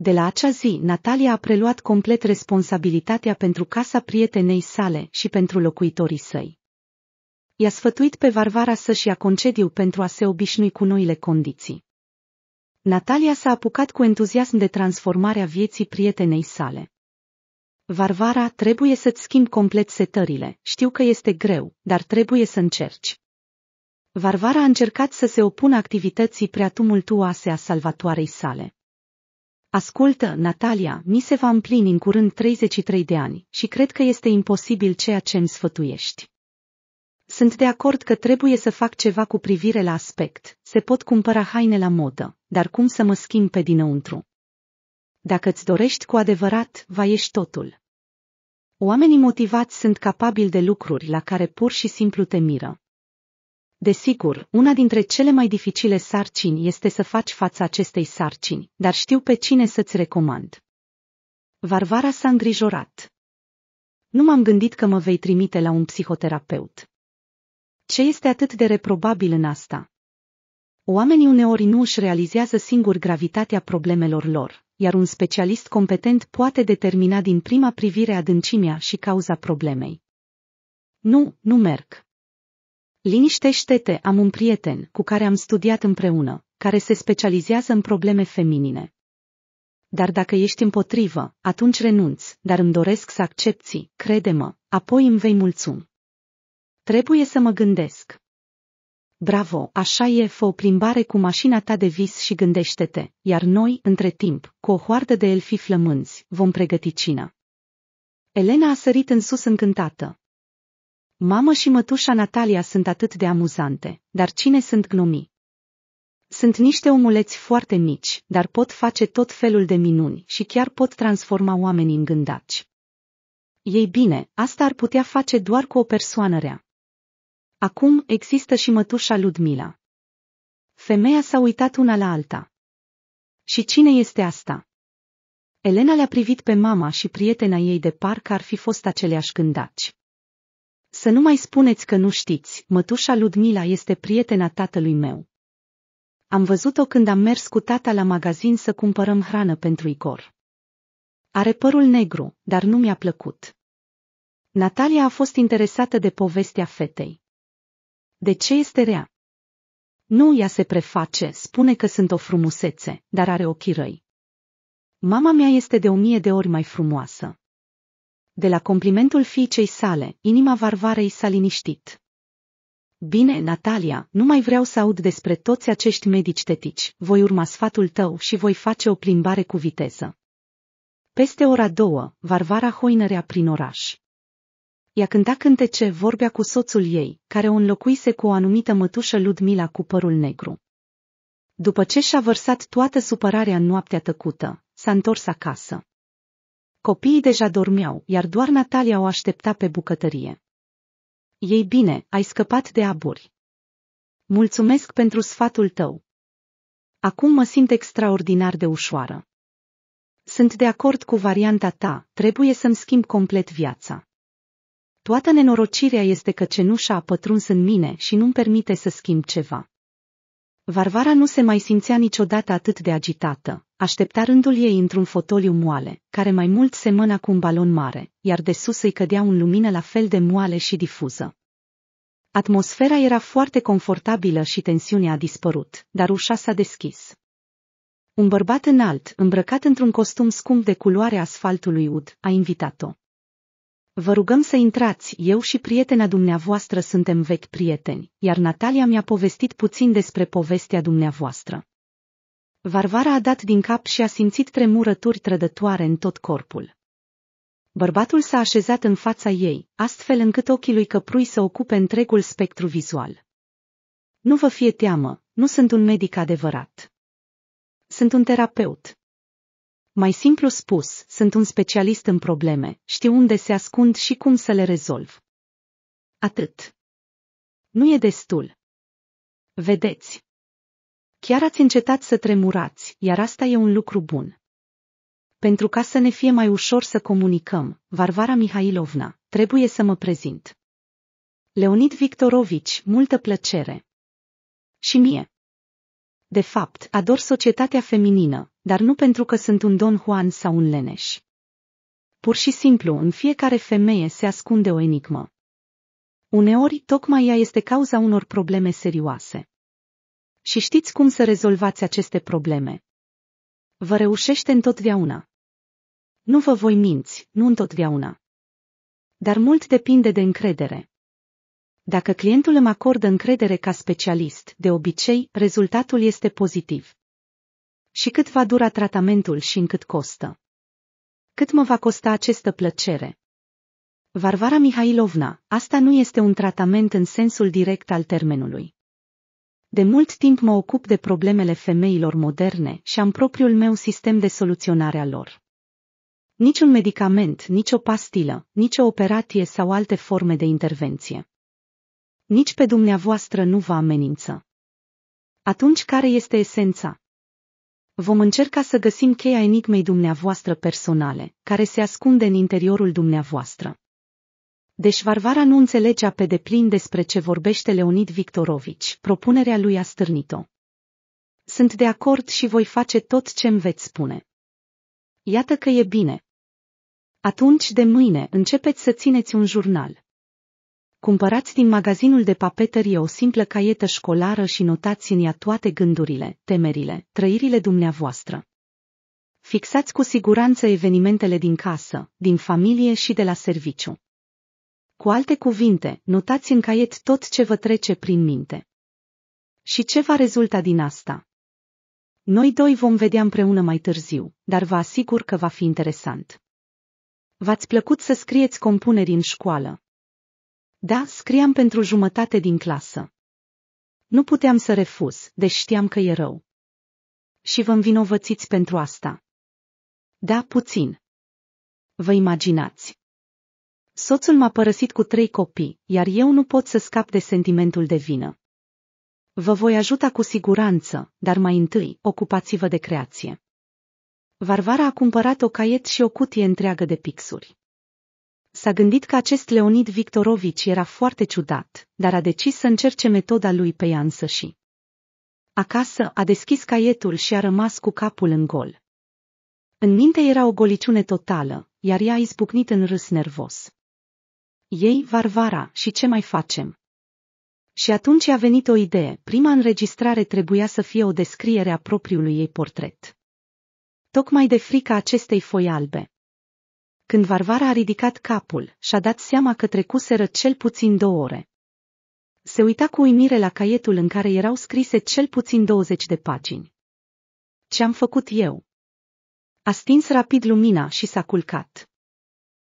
De la acea zi, Natalia a preluat complet responsabilitatea pentru casa prietenei sale și pentru locuitorii săi. I-a sfătuit pe Varvara să-și ia concediu pentru a se obișnui cu noile condiții. Natalia s-a apucat cu entuziasm de transformarea vieții prietenei sale. Varvara, trebuie să-ți schimbi complet setările, știu că este greu, dar trebuie să încerci. Varvara a încercat să se opună activității prea tumultuoase a salvatoarei sale. Ascultă, Natalia, mi se va împlini în curând 33 de ani și cred că este imposibil ceea ce îmi sfătuiești. Sunt de acord că trebuie să fac ceva cu privire la aspect, se pot cumpăra haine la modă, dar cum să mă schimb pe dinăuntru? Dacă îți dorești cu adevărat, va ieși totul. Oamenii motivați sunt capabili de lucruri la care pur și simplu te miră. Desigur, una dintre cele mai dificile sarcini este să faci fața acestei sarcini, dar știu pe cine să-ți recomand. Varvara s-a îngrijorat. Nu m-am gândit că mă vei trimite la un psihoterapeut. Ce este atât de reprobabil în asta? Oamenii uneori nu își realizează singur gravitatea problemelor lor, iar un specialist competent poate determina din prima privire adâncimea și cauza problemei. Nu, nu merg. Liniștește-te, am un prieten cu care am studiat împreună, care se specializează în probleme feminine. Dar dacă ești împotrivă, atunci renunți, dar îmi doresc să accepti, crede-mă, apoi îmi vei mulțumi. Trebuie să mă gândesc. Bravo, așa e, fă o plimbare cu mașina ta de vis și gândește-te, iar noi, între timp, cu o hoardă de elfi flămânzi, vom pregăti cina. Elena a sărit în sus încântată, Mamă și mătușa Natalia sunt atât de amuzante, dar cine sunt gnomii? Sunt niște omuleți foarte mici, dar pot face tot felul de minuni și chiar pot transforma oamenii în gândaci. Ei bine, asta ar putea face doar cu o persoană rea. Acum există și mătușa Ludmila. Femeia s-a uitat una la alta. Și cine este asta? Elena le-a privit pe mama și prietena ei de parcă ar fi fost aceleași gândaci. Să nu mai spuneți că nu știți, mătușa Ludmila este prietena tatălui meu. Am văzut-o când am mers cu tata la magazin să cumpărăm hrană pentru Igor. Are părul negru, dar nu mi-a plăcut. Natalia a fost interesată de povestea fetei. De ce este rea? Nu ea se preface, spune că sunt o frumusețe, dar are ochii răi. Mama mea este de o mie de ori mai frumoasă. De la complimentul fiicei sale, inima Varvarei s-a liniștit. Bine, Natalia, nu mai vreau să aud despre toți acești medici tetici, voi urma sfatul tău și voi face o plimbare cu viteză. Peste ora două, Varvara hoinărea prin oraș. Ea cânta cântece vorbea cu soțul ei, care o înlocuise cu o anumită mătușă Ludmila cu părul negru. După ce și-a vărsat toată supărarea în noaptea tăcută, s-a întors acasă. Copiii deja dormeau, iar doar Natalia o aștepta pe bucătărie. Ei bine, ai scăpat de aburi. Mulțumesc pentru sfatul tău. Acum mă simt extraordinar de ușoară. Sunt de acord cu varianta ta, trebuie să-mi schimb complet viața. Toată nenorocirea este că cenușa a pătruns în mine și nu-mi permite să schimb ceva. Varvara nu se mai simțea niciodată atât de agitată. Aștepta rândul ei într-un fotoliu moale, care mai mult semăna cu un balon mare, iar de sus îi cădea un lumină la fel de moale și difuză. Atmosfera era foarte confortabilă și tensiunea a dispărut, dar ușa s-a deschis. Un bărbat înalt, îmbrăcat într-un costum scump de culoare asfaltului ud, a invitat-o. Vă rugăm să intrați, eu și prietena dumneavoastră suntem vechi prieteni, iar Natalia mi-a povestit puțin despre povestea dumneavoastră. Varvara a dat din cap și a simțit tremurături trădătoare în tot corpul. Bărbatul s-a așezat în fața ei, astfel încât ochii lui căprui să ocupe întregul spectru vizual. Nu vă fie teamă, nu sunt un medic adevărat. Sunt un terapeut. Mai simplu spus, sunt un specialist în probleme, știu unde se ascund și cum să le rezolv. Atât. Nu e destul. Vedeți. Chiar ați încetat să tremurați, iar asta e un lucru bun. Pentru ca să ne fie mai ușor să comunicăm, Varvara Mihailovna, trebuie să mă prezint. Leonid Victorovici, multă plăcere. Și mie. De fapt, ador societatea feminină, dar nu pentru că sunt un Don Juan sau un leneș. Pur și simplu, în fiecare femeie se ascunde o enigmă. Uneori, tocmai ea este cauza unor probleme serioase și știți cum să rezolvați aceste probleme. Vă reușește întotdeauna. Nu vă voi minți, nu întotdeauna. Dar mult depinde de încredere. Dacă clientul îmi acordă încredere ca specialist, de obicei, rezultatul este pozitiv. Și cât va dura tratamentul și în cât costă? Cât mă va costa această plăcere? Varvara Mihailovna, asta nu este un tratament în sensul direct al termenului. De mult timp mă ocup de problemele femeilor moderne și am propriul meu sistem de soluționare a lor. Niciun medicament, nicio pastilă, nicio operație sau alte forme de intervenție. Nici pe dumneavoastră nu vă amenință. Atunci care este esența? Vom încerca să găsim cheia enigmei dumneavoastră personale, care se ascunde în interiorul dumneavoastră. Deci Varvara nu înțelegea pe deplin despre ce vorbește Leonid Victorovici, propunerea lui a stârnit-o. Sunt de acord și voi face tot ce îmi veți spune. Iată că e bine. Atunci de mâine începeți să țineți un jurnal. Cumpărați din magazinul de papetărie o simplă caietă școlară și notați în ea toate gândurile, temerile, trăirile dumneavoastră. Fixați cu siguranță evenimentele din casă, din familie și de la serviciu. Cu alte cuvinte, notați în caiet tot ce vă trece prin minte. Și ce va rezulta din asta? Noi doi vom vedea împreună mai târziu, dar vă asigur că va fi interesant. V-ați plăcut să scrieți compuneri în școală? Da, scriam pentru jumătate din clasă. Nu puteam să refuz, deși știam că e rău. Și vă învinovățiți pentru asta. Da, puțin. Vă imaginați. Soțul m-a părăsit cu trei copii, iar eu nu pot să scap de sentimentul de vină. Vă voi ajuta cu siguranță, dar mai întâi, ocupați-vă de creație. Varvara a cumpărat o caiet și o cutie întreagă de pixuri. S-a gândit că acest Leonid Victorovici era foarte ciudat, dar a decis să încerce metoda lui pe ea însăși. Acasă a deschis caietul și a rămas cu capul în gol. În minte era o goliciune totală, iar ea a izbucnit în râs nervos. Ei, Varvara, și ce mai facem? Și atunci a venit o idee, prima înregistrare trebuia să fie o descriere a propriului ei portret. Tocmai de frica acestei foi albe. Când Varvara a ridicat capul, și-a dat seama că trecuseră cel puțin două ore. Se uita cu uimire la caietul în care erau scrise cel puțin 20 de pagini. Ce am făcut eu? A stins rapid lumina și s-a culcat.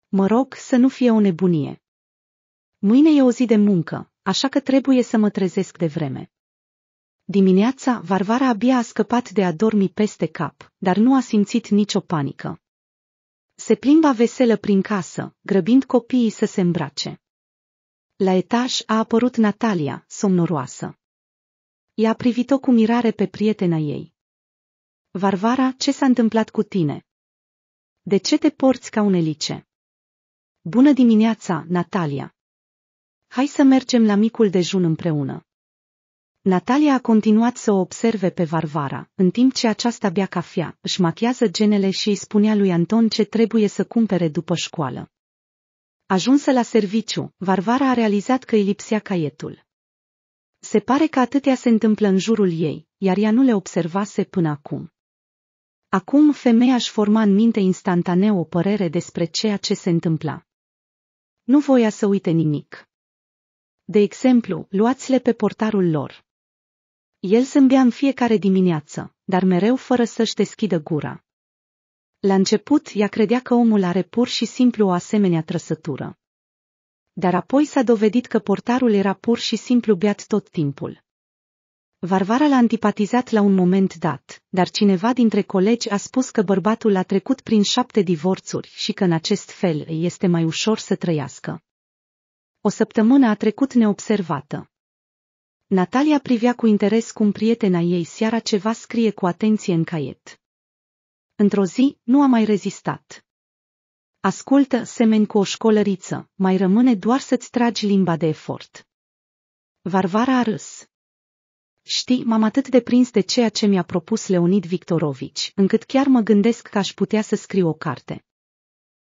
Mă rog să nu fie o nebunie. Mâine e o zi de muncă, așa că trebuie să mă trezesc de vreme. Dimineața, Varvara abia a scăpat de a dormi peste cap, dar nu a simțit nicio panică. Se plimba veselă prin casă, grăbind copiii să se îmbrace. La etaj a apărut Natalia, somnoroasă. Ea privit-o cu mirare pe prietena ei. Varvara, ce s-a întâmplat cu tine? De ce te porți ca un elice? Bună dimineața, Natalia! Hai să mergem la micul dejun împreună. Natalia a continuat să o observe pe Varvara, în timp ce aceasta bea cafea, își machiază genele și îi spunea lui Anton ce trebuie să cumpere după școală. Ajunsă la serviciu, Varvara a realizat că îi lipsea caietul. Se pare că atâtea se întâmplă în jurul ei, iar ea nu le observase până acum. Acum femeia își forma în minte instantaneu o părere despre ceea ce se întâmpla. Nu voia să uite nimic. De exemplu, luați-le pe portarul lor. El zâmbea în fiecare dimineață, dar mereu fără să-și deschidă gura. La început, ea credea că omul are pur și simplu o asemenea trăsătură. Dar apoi s-a dovedit că portarul era pur și simplu beat tot timpul. Varvara l-a antipatizat la un moment dat, dar cineva dintre colegi a spus că bărbatul a trecut prin șapte divorțuri și că în acest fel îi este mai ușor să trăiască. O săptămână a trecut neobservată. Natalia privea cu interes cum prietena ei seara ceva scrie cu atenție în caiet. Într-o zi, nu a mai rezistat. Ascultă, semeni cu o școlăriță, mai rămâne doar să-ți tragi limba de efort. Varvara a râs. Știi, m-am atât de prins de ceea ce mi-a propus Leonid Victorovici, încât chiar mă gândesc că aș putea să scriu o carte.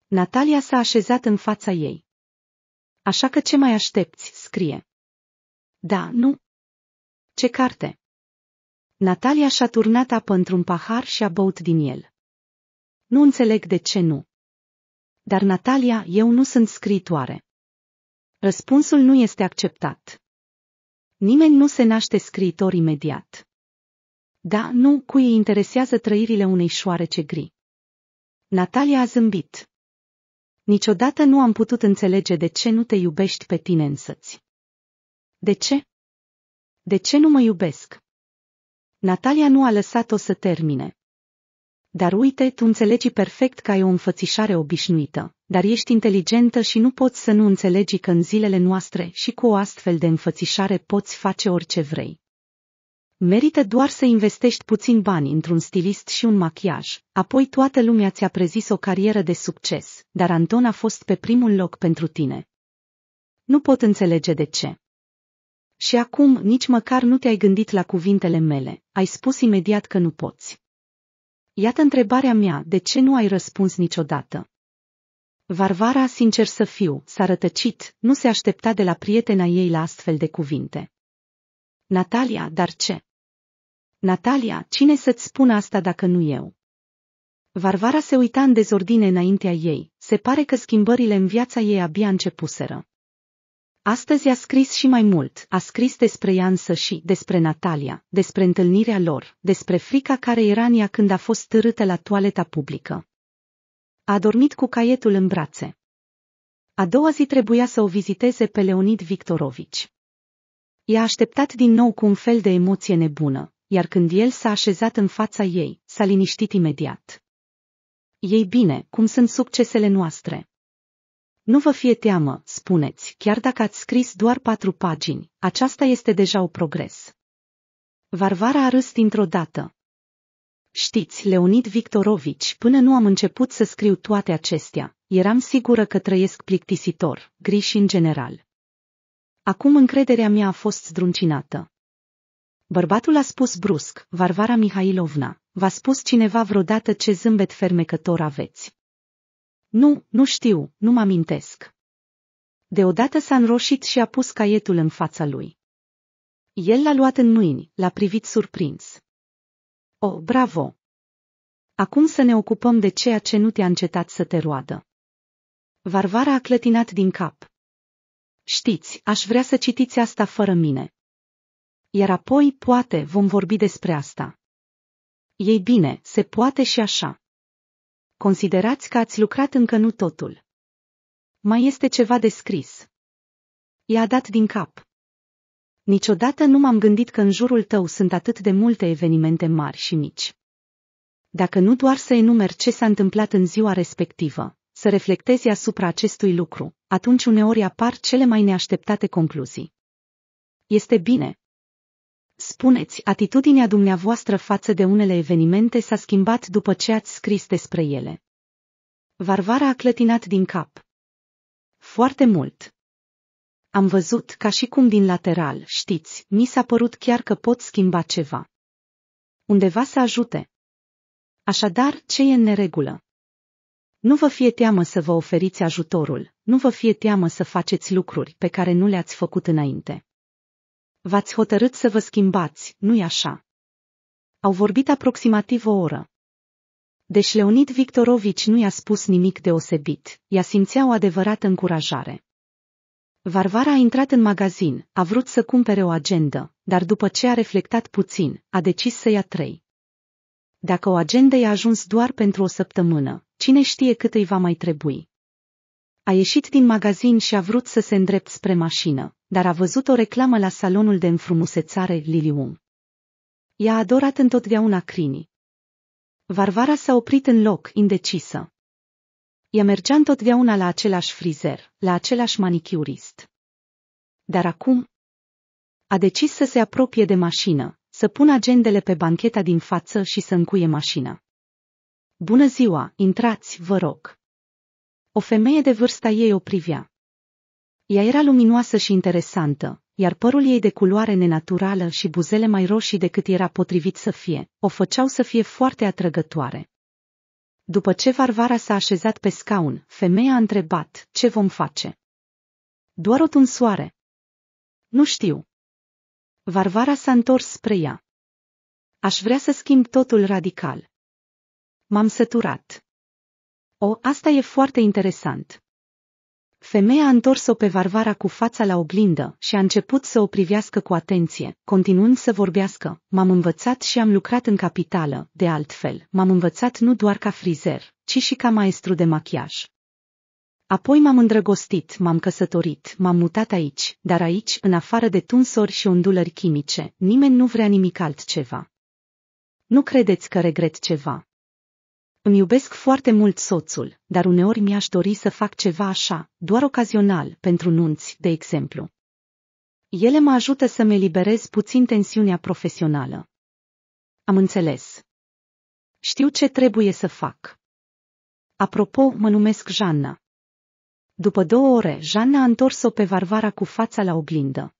Natalia s-a așezat în fața ei. Așa că ce mai aștepți, scrie. Da, nu? Ce carte? Natalia și-a turnat apă într-un pahar și a băut din el. Nu înțeleg de ce nu. Dar Natalia, eu nu sunt scriitoare. Răspunsul nu este acceptat. Nimeni nu se naște scriitor imediat. Da, nu, cui îi interesează trăirile unei șoarece gri. Natalia a zâmbit. Niciodată nu am putut înțelege de ce nu te iubești pe tine însăți. De ce? De ce nu mă iubesc? Natalia nu a lăsat-o să termine. Dar uite, tu înțelegi perfect că ai o înfățișare obișnuită, dar ești inteligentă și nu poți să nu înțelegi că în zilele noastre și cu o astfel de înfățișare poți face orice vrei. Merită doar să investești puțin bani într-un stilist și un machiaj, apoi toată lumea ți-a prezis o carieră de succes dar Anton a fost pe primul loc pentru tine. Nu pot înțelege de ce. Și acum nici măcar nu te-ai gândit la cuvintele mele, ai spus imediat că nu poți. Iată întrebarea mea, de ce nu ai răspuns niciodată? Varvara, sincer să fiu, s-a rătăcit, nu se aștepta de la prietena ei la astfel de cuvinte. Natalia, dar ce? Natalia, cine să-ți spună asta dacă nu eu? Varvara se uita în dezordine înaintea ei, se pare că schimbările în viața ei abia începuseră. Astăzi a scris și mai mult, a scris despre ea însă și despre Natalia, despre întâlnirea lor, despre frica care era în ea când a fost târâtă la toaleta publică. A dormit cu caietul în brațe. A doua zi trebuia să o viziteze pe Leonid Victorovici. I-a așteptat din nou cu un fel de emoție nebună, iar când el s-a așezat în fața ei, s-a liniștit imediat ei bine, cum sunt succesele noastre? Nu vă fie teamă, spuneți, chiar dacă ați scris doar patru pagini, aceasta este deja o progres. Varvara a râs dintr-o dată. Știți, Leonid Victorovici, până nu am început să scriu toate acestea, eram sigură că trăiesc plictisitor, griși în general. Acum încrederea mea a fost zdruncinată. Bărbatul a spus brusc, Varvara Mihailovna, v-a spus cineva vreodată ce zâmbet fermecător aveți? Nu, nu știu, nu mă amintesc. Deodată s-a înroșit și a pus caietul în fața lui. El l-a luat în mâini, l-a privit surprins. O, oh, bravo! Acum să ne ocupăm de ceea ce nu te-a încetat să te roadă. Varvara a clătinat din cap. Știți, aș vrea să citiți asta fără mine, iar apoi, poate, vom vorbi despre asta. Ei bine, se poate și așa. Considerați că ați lucrat încă nu totul. Mai este ceva de scris. I-a dat din cap. Niciodată nu m-am gândit că în jurul tău sunt atât de multe evenimente mari și mici. Dacă nu doar să enumeri ce s-a întâmplat în ziua respectivă, să reflectezi asupra acestui lucru, atunci uneori apar cele mai neașteptate concluzii. Este bine, Spuneți, atitudinea dumneavoastră față de unele evenimente s-a schimbat după ce ați scris despre ele. Varvara a clătinat din cap. Foarte mult. Am văzut ca și cum din lateral, știți, mi s-a părut chiar că pot schimba ceva. Undeva să ajute. Așadar, ce e în neregulă? Nu vă fie teamă să vă oferiți ajutorul, nu vă fie teamă să faceți lucruri pe care nu le-ați făcut înainte. V-ați hotărât să vă schimbați, nu-i așa? Au vorbit aproximativ o oră. Deși Leonid Victorovici nu i-a spus nimic deosebit, ea simțea o adevărată încurajare. Varvara a intrat în magazin, a vrut să cumpere o agendă, dar după ce a reflectat puțin, a decis să ia trei. Dacă o agendă i-a ajuns doar pentru o săptămână, cine știe cât îi va mai trebui a ieșit din magazin și a vrut să se îndrept spre mașină, dar a văzut o reclamă la salonul de înfrumusețare Lilium. Ea a adorat întotdeauna crinii. Varvara s-a oprit în loc, indecisă. Ea mergea întotdeauna la același frizer, la același manicurist. Dar acum a decis să se apropie de mașină, să pună agendele pe bancheta din față și să încuie mașina. Bună ziua, intrați, vă rog. O femeie de vârsta ei o privea. Ea era luminoasă și interesantă, iar părul ei de culoare nenaturală și buzele mai roșii decât era potrivit să fie, o făceau să fie foarte atrăgătoare. După ce Varvara s-a așezat pe scaun, femeia a întrebat, ce vom face? Doar o tunsoare. Nu știu. Varvara s-a întors spre ea. Aș vrea să schimb totul radical. M-am săturat. O, asta e foarte interesant. Femeia a întors-o pe Varvara cu fața la oglindă și a început să o privească cu atenție, continuând să vorbească. M-am învățat și am lucrat în capitală, de altfel, m-am învățat nu doar ca frizer, ci și ca maestru de machiaj. Apoi m-am îndrăgostit, m-am căsătorit, m-am mutat aici, dar aici, în afară de tunsori și ondulări chimice, nimeni nu vrea nimic altceva. Nu credeți că regret ceva. Îmi iubesc foarte mult soțul, dar uneori mi-aș dori să fac ceva așa, doar ocazional, pentru nunți, de exemplu. Ele mă ajută să-mi eliberez puțin tensiunea profesională. Am înțeles. Știu ce trebuie să fac. Apropo, mă numesc Janna. După două ore, Janna a întors-o pe Varvara cu fața la oglindă.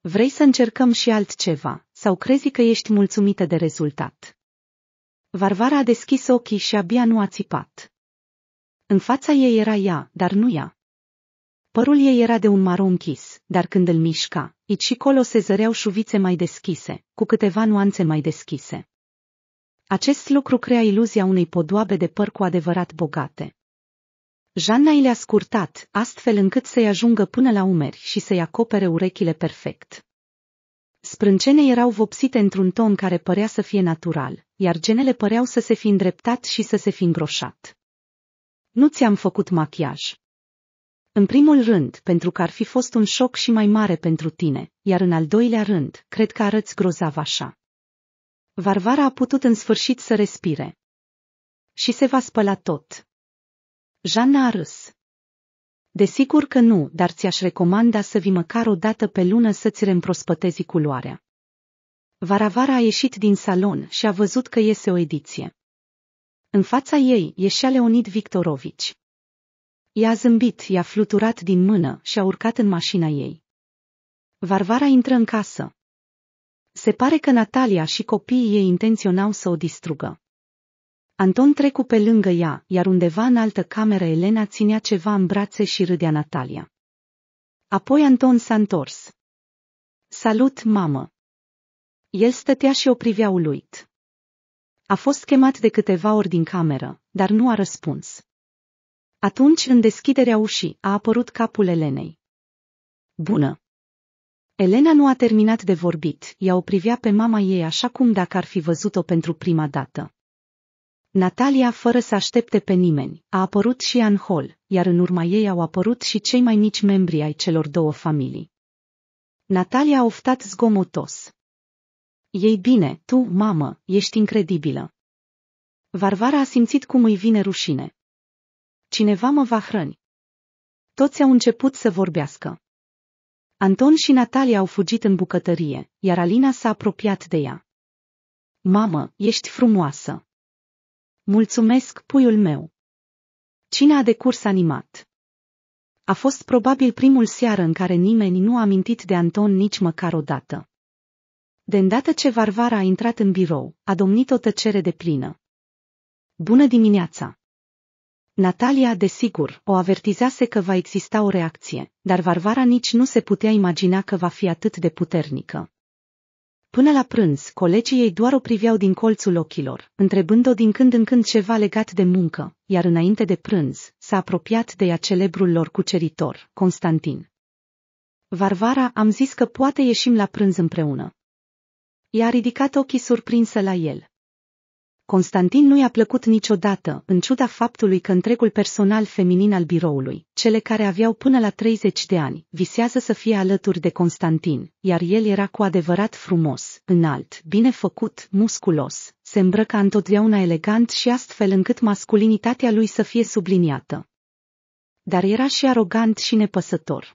Vrei să încercăm și altceva, sau crezi că ești mulțumită de rezultat? Varvara a deschis ochii și abia nu a țipat. În fața ei era ea, dar nu ea. Părul ei era de un maro închis, dar când îl mișca, ici și colo se zăreau șuvițe mai deschise, cu câteva nuanțe mai deschise. Acest lucru crea iluzia unei podoabe de păr cu adevărat bogate. Janna i le-a scurtat, astfel încât să-i ajungă până la umeri și să-i acopere urechile perfect. Sprâncene erau vopsite într-un ton care părea să fie natural, iar genele păreau să se fi îndreptat și să se fi îngroșat. Nu ți-am făcut machiaj. În primul rând, pentru că ar fi fost un șoc și mai mare pentru tine, iar în al doilea rând, cred că arăți grozav așa. Varvara a putut în sfârșit să respire. Și se va spăla tot. Jana a râs. Desigur că nu, dar ți-aș recomanda să vii măcar o dată pe lună să-ți reîmprospătezi culoarea. Varavara a ieșit din salon și a văzut că iese o ediție. În fața ei ieșea Leonid Victorovici. I-a zâmbit, i-a fluturat din mână și a urcat în mașina ei. Varvara intră în casă. Se pare că Natalia și copiii ei intenționau să o distrugă. Anton trecu pe lângă ea, iar undeva în altă cameră Elena ținea ceva în brațe și râdea Natalia. Apoi Anton s-a întors. Salut, mamă! El stătea și o privea uluit. A fost chemat de câteva ori din cameră, dar nu a răspuns. Atunci, în deschiderea ușii, a apărut capul Elenei. Bună! Elena nu a terminat de vorbit, ea o privea pe mama ei așa cum dacă ar fi văzut-o pentru prima dată. Natalia, fără să aștepte pe nimeni, a apărut și Ann Hall, iar în urma ei au apărut și cei mai mici membri ai celor două familii. Natalia a oftat zgomotos. Ei bine, tu, mamă, ești incredibilă. Varvara a simțit cum îi vine rușine. Cineva mă va hrăni. Toți au început să vorbească. Anton și Natalia au fugit în bucătărie, iar Alina s-a apropiat de ea. Mamă, ești frumoasă. Mulțumesc, puiul meu! Cine a decurs animat? A fost probabil primul seară în care nimeni nu a mintit de Anton nici măcar o dată. De îndată ce Varvara a intrat în birou, a domnit o tăcere de plină. Bună dimineața! Natalia, desigur, o avertizase că va exista o reacție, dar Varvara nici nu se putea imagina că va fi atât de puternică. Până la prânz, colegii ei doar o priveau din colțul ochilor, întrebând-o din când în când ceva legat de muncă, iar înainte de prânz, s-a apropiat de ea celebrul lor cuceritor, Constantin. Varvara, am zis că poate ieșim la prânz împreună. I-a ridicat ochii surprinsă la el. Constantin nu i-a plăcut niciodată, în ciuda faptului că întregul personal feminin al biroului, cele care aveau până la 30 de ani, visează să fie alături de Constantin, iar el era cu adevărat frumos, înalt, bine făcut, musculos, se îmbrăca întotdeauna elegant și astfel încât masculinitatea lui să fie subliniată. Dar era și arogant și nepăsător.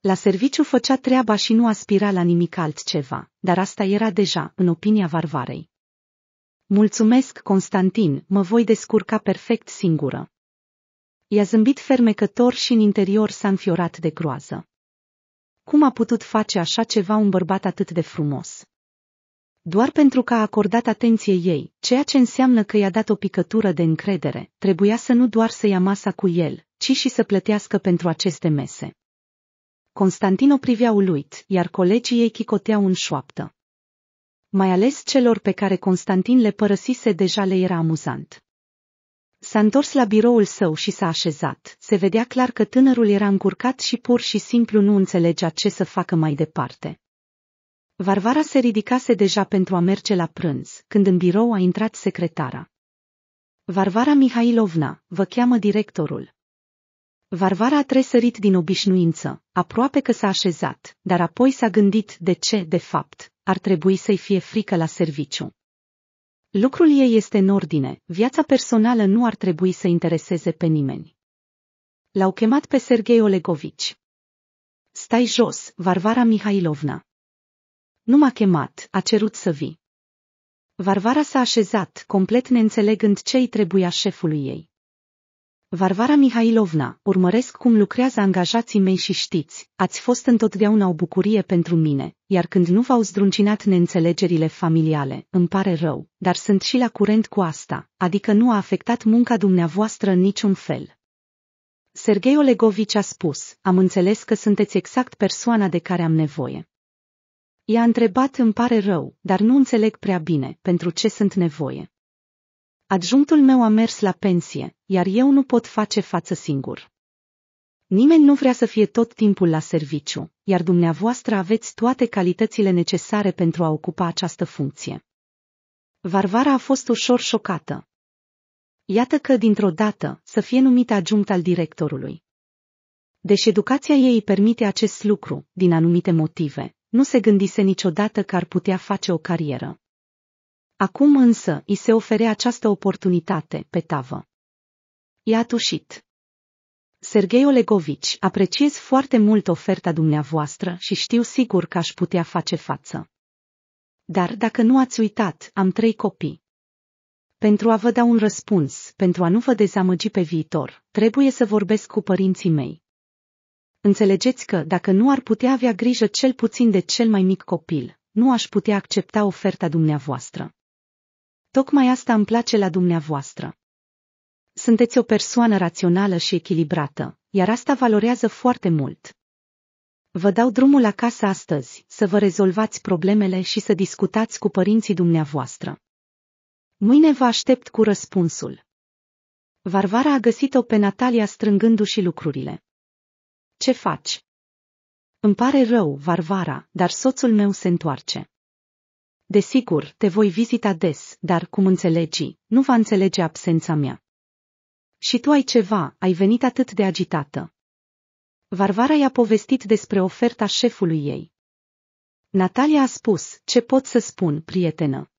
La serviciu făcea treaba și nu aspira la nimic altceva, dar asta era deja, în opinia Varvarei, Mulțumesc, Constantin, mă voi descurca perfect singură. I-a zâmbit fermecător și în interior s-a înfiorat de groază. Cum a putut face așa ceva un bărbat atât de frumos? Doar pentru că a acordat atenție ei, ceea ce înseamnă că i-a dat o picătură de încredere, trebuia să nu doar să ia masa cu el, ci și să plătească pentru aceste mese. Constantin o privea uluit, iar colegii ei chicoteau în șoaptă mai ales celor pe care Constantin le părăsise deja le era amuzant. S-a întors la biroul său și s-a așezat. Se vedea clar că tânărul era încurcat și pur și simplu nu înțelegea ce să facă mai departe. Varvara se ridicase deja pentru a merge la prânz, când în birou a intrat secretara. Varvara Mihailovna, vă cheamă directorul. Varvara a tresărit din obișnuință, aproape că s-a așezat, dar apoi s-a gândit de ce, de fapt, ar trebui să-i fie frică la serviciu. Lucrul ei este în ordine, viața personală nu ar trebui să intereseze pe nimeni. L-au chemat pe Sergei Olegovici. Stai jos, Varvara Mihailovna. Nu m-a chemat, a cerut să vii. Varvara s-a așezat, complet neînțelegând ce i trebuia șefului ei. Varvara Mihailovna, urmăresc cum lucrează angajații mei și știți, ați fost întotdeauna o bucurie pentru mine, iar când nu v-au zdruncinat neînțelegerile familiale, îmi pare rău, dar sunt și la curent cu asta, adică nu a afectat munca dumneavoastră în niciun fel. Sergei Olegovici a spus, am înțeles că sunteți exact persoana de care am nevoie. I-a întrebat, îmi pare rău, dar nu înțeleg prea bine pentru ce sunt nevoie. Adjunctul meu a mers la pensie, iar eu nu pot face față singur. Nimeni nu vrea să fie tot timpul la serviciu, iar dumneavoastră aveți toate calitățile necesare pentru a ocupa această funcție. Varvara a fost ușor șocată. Iată că, dintr-o dată, să fie numită adjunct al directorului. Deși educația ei îi permite acest lucru, din anumite motive, nu se gândise niciodată că ar putea face o carieră. Acum însă îi se oferea această oportunitate pe tavă. I-a tușit. Sergei Olegovici, apreciez foarte mult oferta dumneavoastră și știu sigur că aș putea face față. Dar dacă nu ați uitat, am trei copii. Pentru a vă da un răspuns, pentru a nu vă dezamăgi pe viitor, trebuie să vorbesc cu părinții mei. Înțelegeți că, dacă nu ar putea avea grijă cel puțin de cel mai mic copil, nu aș putea accepta oferta dumneavoastră. Tocmai asta îmi place la dumneavoastră. Sunteți o persoană rațională și echilibrată, iar asta valorează foarte mult. Vă dau drumul acasă astăzi, să vă rezolvați problemele și să discutați cu părinții dumneavoastră. Mâine vă aștept cu răspunsul. Varvara a găsit-o pe Natalia strângându-și lucrurile. Ce faci? Îmi pare rău, Varvara, dar soțul meu se întoarce. Desigur, te voi vizita des, dar cum înțelegi, nu va înțelege absența mea. Și tu ai ceva, ai venit atât de agitată. Varvara i-a povestit despre oferta șefului ei. Natalia a spus, ce pot să spun, prietenă?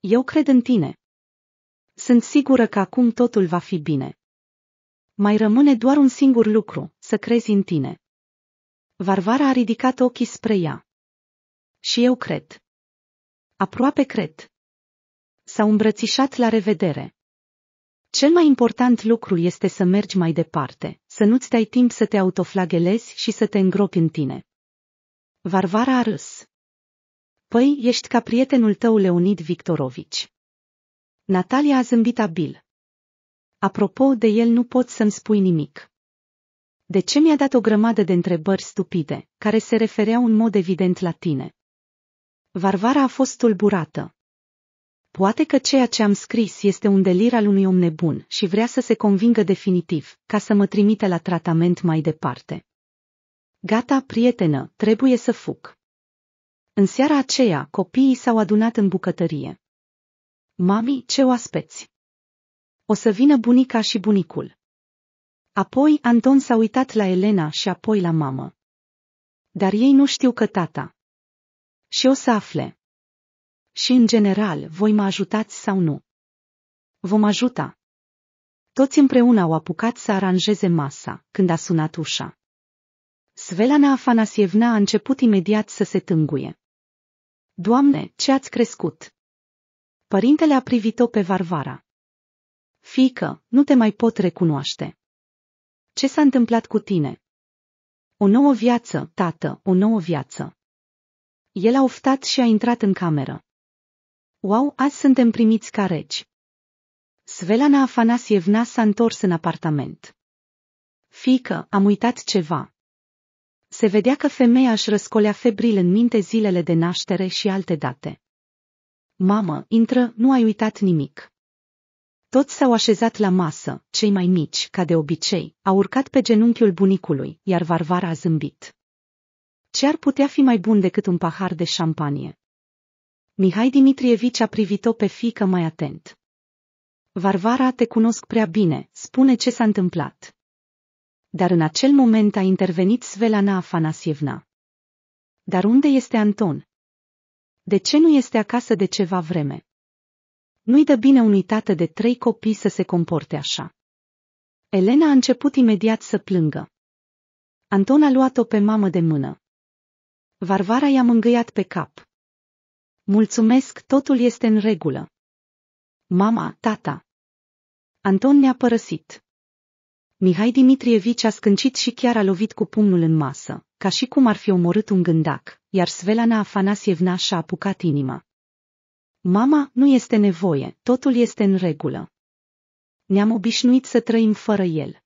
Eu cred în tine. Sunt sigură că acum totul va fi bine. Mai rămâne doar un singur lucru, să crezi în tine. Varvara a ridicat ochii spre ea. Și eu cred. Aproape cred. S-au îmbrățișat la revedere. Cel mai important lucru este să mergi mai departe, să nu-ți dai timp să te autoflagelezi și să te îngropi în tine. Varvara a râs. Păi, ești ca prietenul tău Leonid Victorovici. Natalia a zâmbit abil. Apropo de el nu pot să-mi spui nimic. De ce mi-a dat o grămadă de întrebări stupide, care se refereau în mod evident la tine? Varvara a fost tulburată. Poate că ceea ce am scris este un delir al unui om nebun și vrea să se convingă definitiv, ca să mă trimite la tratament mai departe. Gata, prietenă, trebuie să fug. În seara aceea, copiii s-au adunat în bucătărie. Mami, ce oaspeți! O să vină bunica și bunicul. Apoi Anton s-a uitat la Elena și apoi la mamă. Dar ei nu știu că tata, și o să afle. Și în general, voi mă ajutați sau nu? Vom ajuta. Toți împreună au apucat să aranjeze masa, când a sunat ușa. Svelana Afanasievna a început imediat să se tânguie. Doamne, ce ați crescut! Părintele a privit-o pe Varvara. Fică, nu te mai pot recunoaște. Ce s-a întâmplat cu tine? O nouă viață, tată, o nouă viață. El a oftat și a intrat în cameră. Wow, azi suntem primiți ca regi. Svelana Afanasievna s-a întors în apartament. Fică, am uitat ceva. Se vedea că femeia își răscolea febril în minte zilele de naștere și alte date. Mamă, intră, nu ai uitat nimic. Toți s-au așezat la masă, cei mai mici, ca de obicei, au urcat pe genunchiul bunicului, iar Varvara a zâmbit. Ce ar putea fi mai bun decât un pahar de șampanie? Mihai Dimitrievici a privit-o pe fică mai atent. Varvara, te cunosc prea bine, spune ce s-a întâmplat. Dar în acel moment a intervenit Svelana Afanasievna. Dar unde este Anton? De ce nu este acasă de ceva vreme? Nu-i dă bine unui tată de trei copii să se comporte așa. Elena a început imediat să plângă. Anton a luat-o pe mamă de mână. Varvara i-a mângâiat pe cap. Mulțumesc, totul este în regulă. Mama, tata. Anton ne-a părăsit. Mihai Dimitrievici a scâncit și chiar a lovit cu pumnul în masă, ca și cum ar fi omorât un gândac, iar Svelana Afanasievna și-a apucat inima. Mama, nu este nevoie, totul este în regulă. Ne-am obișnuit să trăim fără el.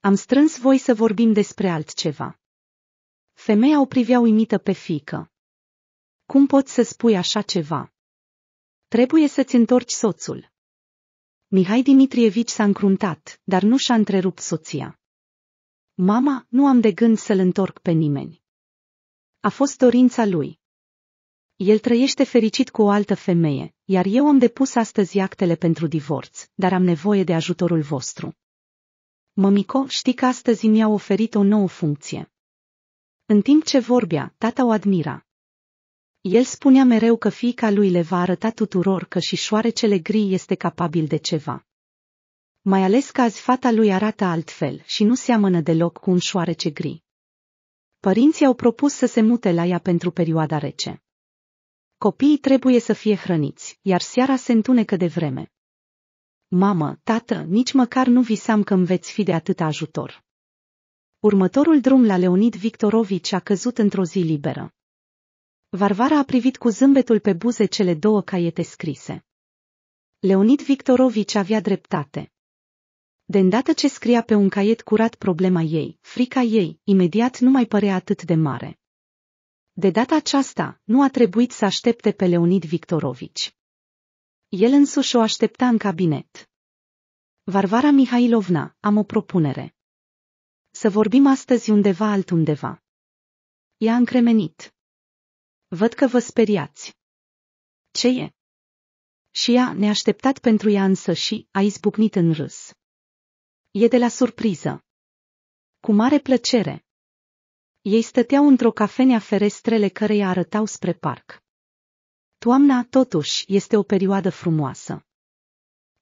Am strâns voi să vorbim despre altceva. Femeia o privea uimită pe fică. Cum poți să spui așa ceva? Trebuie să-ți întorci soțul. Mihai Dimitrievici s-a încruntat, dar nu și-a întrerupt soția. Mama, nu am de gând să-l întorc pe nimeni. A fost dorința lui. El trăiește fericit cu o altă femeie, iar eu am depus astăzi actele pentru divorț, dar am nevoie de ajutorul vostru. Mămico, știi că astăzi mi-au oferit o nouă funcție. În timp ce vorbea, tata o admira. El spunea mereu că fiica lui le va arăta tuturor că și șoarecele gri este capabil de ceva. Mai ales că azi fata lui arată altfel și nu seamănă deloc cu un șoarece gri. Părinții au propus să se mute la ea pentru perioada rece. Copiii trebuie să fie hrăniți, iar seara se întunecă de vreme. Mamă, tată, nici măcar nu visam că îmi veți fi de atât ajutor. Următorul drum la Leonid Victorovici a căzut într-o zi liberă. Varvara a privit cu zâmbetul pe buze cele două caiete scrise. Leonid Victorovici avea dreptate. De îndată ce scria pe un caiet curat problema ei, frica ei, imediat nu mai părea atât de mare. De data aceasta, nu a trebuit să aștepte pe Leonid Victorovici. El însuși o aștepta în cabinet. Varvara Mihailovna, am o propunere să vorbim astăzi undeva altundeva. I-a încremenit. Văd că vă speriați. Ce e? Și ea, neașteptat pentru ea însă și, a izbucnit în râs. E de la surpriză. Cu mare plăcere. Ei stăteau într-o cafenea ferestrele care i arătau spre parc. Toamna, totuși, este o perioadă frumoasă.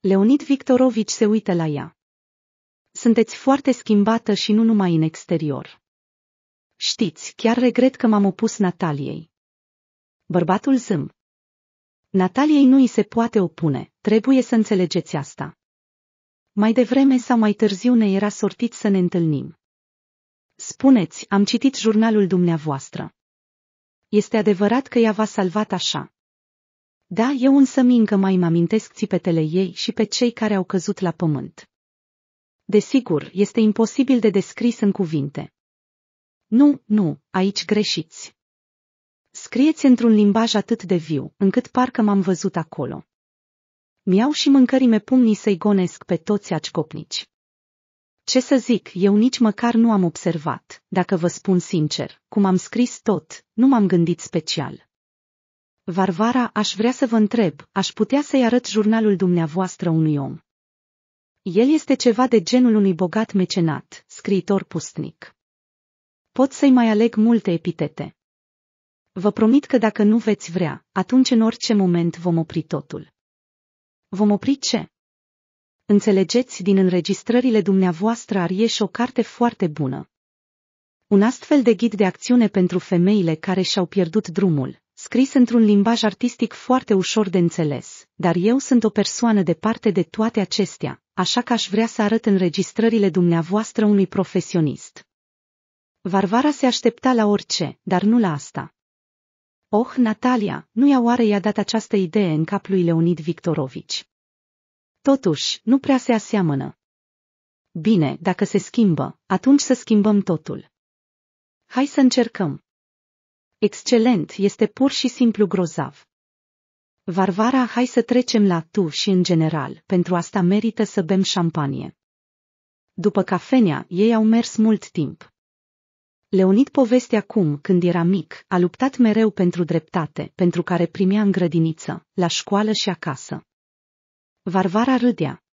Leonid Victorovici se uită la ea. Sunteți foarte schimbată și nu numai în exterior. Știți, chiar regret că m-am opus Nataliei. Bărbatul zâm. Nataliei nu îi se poate opune, trebuie să înțelegeți asta. Mai devreme sau mai târziu ne era sortit să ne întâlnim. Spuneți, am citit jurnalul dumneavoastră. Este adevărat că ea v-a salvat așa. Da, eu însă mi încă mai mă amintesc țipetele ei și pe cei care au căzut la pământ. Desigur, este imposibil de descris în cuvinte. Nu, nu, aici greșiți. Scrieți într-un limbaj atât de viu, încât parcă m-am văzut acolo. Miau și mâncărime pumnii să-i gonesc pe toți acicopnici. Ce să zic, eu nici măcar nu am observat, dacă vă spun sincer, cum am scris tot, nu m-am gândit special. Varvara, aș vrea să vă întreb, aș putea să-i arăt jurnalul dumneavoastră unui om. El este ceva de genul unui bogat mecenat, scriitor pustnic. Pot să-i mai aleg multe epitete. Vă promit că dacă nu veți vrea, atunci în orice moment vom opri totul. Vom opri ce? Înțelegeți din înregistrările dumneavoastră ieși o carte foarte bună. Un astfel de ghid de acțiune pentru femeile care și-au pierdut drumul, scris într-un limbaj artistic foarte ușor de înțeles, dar eu sunt o persoană departe de toate acestea, așa că aș vrea să arăt înregistrările dumneavoastră unui profesionist. Varvara se aștepta la orice, dar nu la asta. Oh, Natalia, nu ia oare i-a dat această idee în cap lui Leonid Victorovici? Totuși, nu prea se aseamănă. Bine, dacă se schimbă, atunci să schimbăm totul. Hai să încercăm. Excelent, este pur și simplu grozav. Varvara, hai să trecem la tu și în general, pentru asta merită să bem șampanie. După cafenea, ei au mers mult timp. Leonid povestea cum, când era mic, a luptat mereu pentru dreptate, pentru care primea în grădiniță, la școală și acasă. Varvara râdea.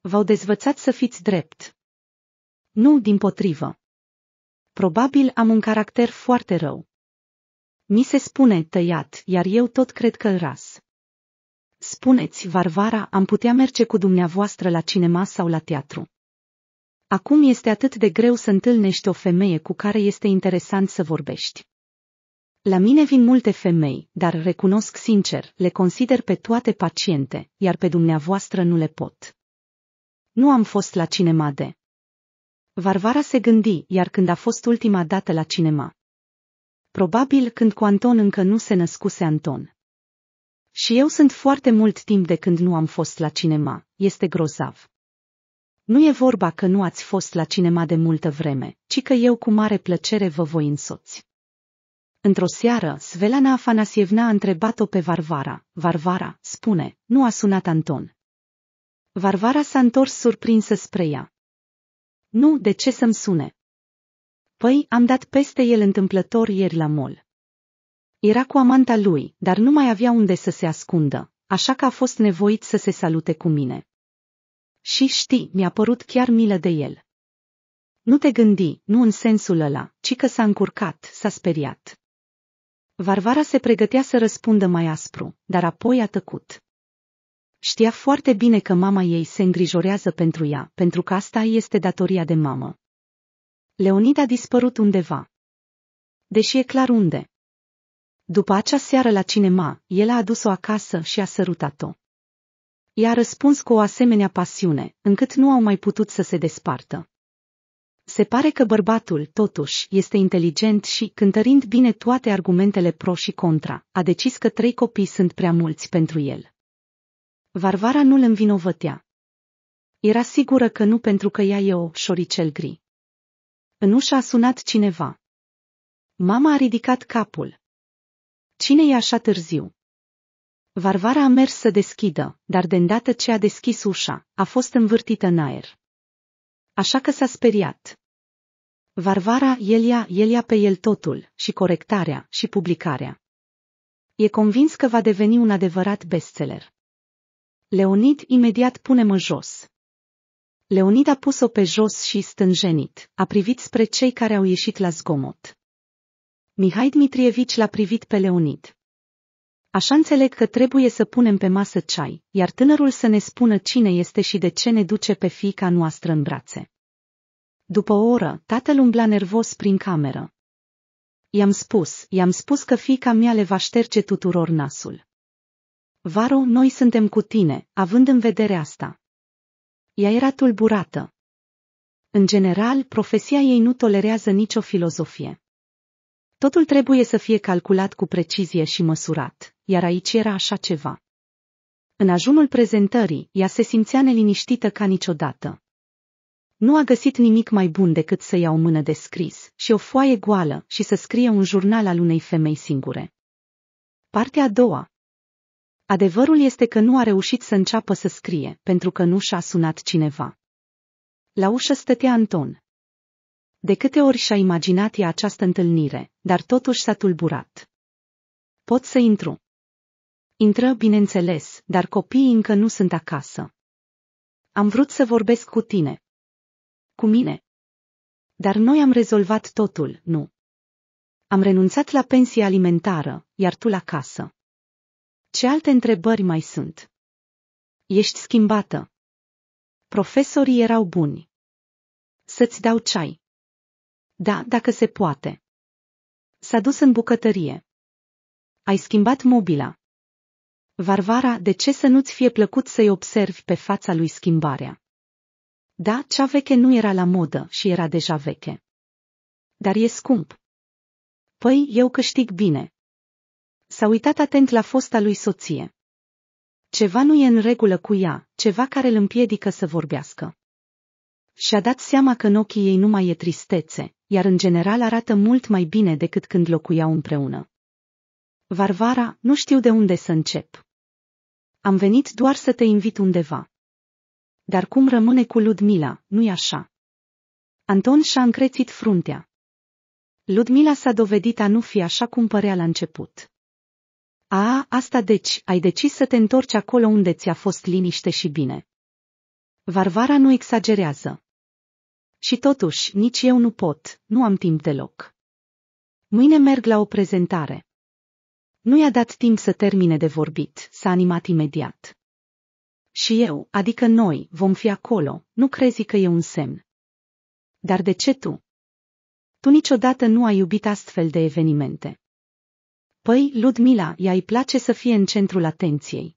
V-au dezvățat să fiți drept. Nu, din potrivă. Probabil am un caracter foarte rău. Mi se spune tăiat, iar eu tot cred că ras. Spuneți, Varvara, am putea merge cu dumneavoastră la cinema sau la teatru. Acum este atât de greu să întâlnești o femeie cu care este interesant să vorbești. La mine vin multe femei, dar recunosc sincer, le consider pe toate paciente, iar pe dumneavoastră nu le pot. Nu am fost la cinema de. Varvara se gândi, iar când a fost ultima dată la cinema, probabil când cu Anton încă nu se născuse Anton. Și eu sunt foarte mult timp de când nu am fost la cinema, este grozav. Nu e vorba că nu ați fost la cinema de multă vreme, ci că eu cu mare plăcere vă voi însoți. Într-o seară, Svelana Afanasievna a întrebat-o pe Varvara. Varvara, spune, nu a sunat Anton. Varvara s-a întors surprinsă spre ea. Nu, de ce să-mi sune? Păi, am dat peste el întâmplător ieri la mol. Era cu amanta lui, dar nu mai avea unde să se ascundă, așa că a fost nevoit să se salute cu mine. Și știi, mi-a părut chiar milă de el. Nu te gândi, nu în sensul ăla, ci că s-a încurcat, s-a speriat. Varvara se pregătea să răspundă mai aspru, dar apoi a tăcut. Știa foarte bine că mama ei se îngrijorează pentru ea, pentru că asta este datoria de mamă. Leonid a dispărut undeva. Deși e clar unde. După acea seară la cinema, el a adus-o acasă și a sărutat-o. I-a răspuns cu o asemenea pasiune, încât nu au mai putut să se despartă. Se pare că bărbatul, totuși, este inteligent și, cântărind bine toate argumentele pro și contra, a decis că trei copii sunt prea mulți pentru el. Varvara nu l învinovătea. Era sigură că nu pentru că ea e o șoricel gri. În ușa a sunat cineva. Mama a ridicat capul. Cine e așa târziu? Varvara a mers să deschidă, dar de îndată ce a deschis ușa, a fost învârtită în aer. Așa că s-a speriat. Varvara, el ia, el ia pe el totul, și corectarea, și publicarea. E convins că va deveni un adevărat bestseller. Leonid imediat pune-mă jos. Leonid a pus-o pe jos și, stânjenit, a privit spre cei care au ieșit la zgomot. Mihai Dmitrievici l-a privit pe Leonid. Așa înțeleg că trebuie să punem pe masă ceai, iar tânărul să ne spună cine este și de ce ne duce pe fiica noastră în brațe. După o oră, tatăl umbla nervos prin cameră. I-am spus, i-am spus că fiica mea le va șterge tuturor nasul. Varo, noi suntem cu tine, având în vedere asta ea era tulburată. În general, profesia ei nu tolerează nicio filozofie. Totul trebuie să fie calculat cu precizie și măsurat, iar aici era așa ceva. În ajunul prezentării, ea se simțea neliniștită ca niciodată. Nu a găsit nimic mai bun decât să ia o mână de scris și o foaie goală și să scrie un jurnal al unei femei singure. Partea a doua Adevărul este că nu a reușit să înceapă să scrie, pentru că nu și-a sunat cineva. La ușă stătea Anton. De câte ori și-a imaginat ea această întâlnire, dar totuși s-a tulburat. Pot să intru? Intră, bineînțeles, dar copiii încă nu sunt acasă. Am vrut să vorbesc cu tine. Cu mine. Dar noi am rezolvat totul, nu? Am renunțat la pensie alimentară, iar tu la casă. Ce alte întrebări mai sunt? Ești schimbată. Profesorii erau buni. Să-ți dau ceai. Da, dacă se poate. S-a dus în bucătărie. Ai schimbat mobila. Varvara, de ce să nu-ți fie plăcut să-i observi pe fața lui schimbarea? Da, cea veche nu era la modă și era deja veche. Dar e scump. Păi, eu câștig bine. S-a uitat atent la fosta lui soție. Ceva nu e în regulă cu ea, ceva care îl împiedică să vorbească. Și-a dat seama că în ochii ei nu mai e tristețe, iar în general arată mult mai bine decât când locuiau împreună. Varvara, nu știu de unde să încep. Am venit doar să te invit undeva. Dar cum rămâne cu Ludmila, nu-i așa? Anton și-a încrețit fruntea. Ludmila s-a dovedit a nu fi așa cum părea la început. A, asta deci, ai decis să te întorci acolo unde ți-a fost liniște și bine. Varvara nu exagerează. Și totuși, nici eu nu pot, nu am timp deloc. Mâine merg la o prezentare. Nu i-a dat timp să termine de vorbit, s-a animat imediat. Și eu, adică noi, vom fi acolo, nu crezi că e un semn. Dar de ce tu? Tu niciodată nu ai iubit astfel de evenimente. Păi, Ludmila, ea îi place să fie în centrul atenției.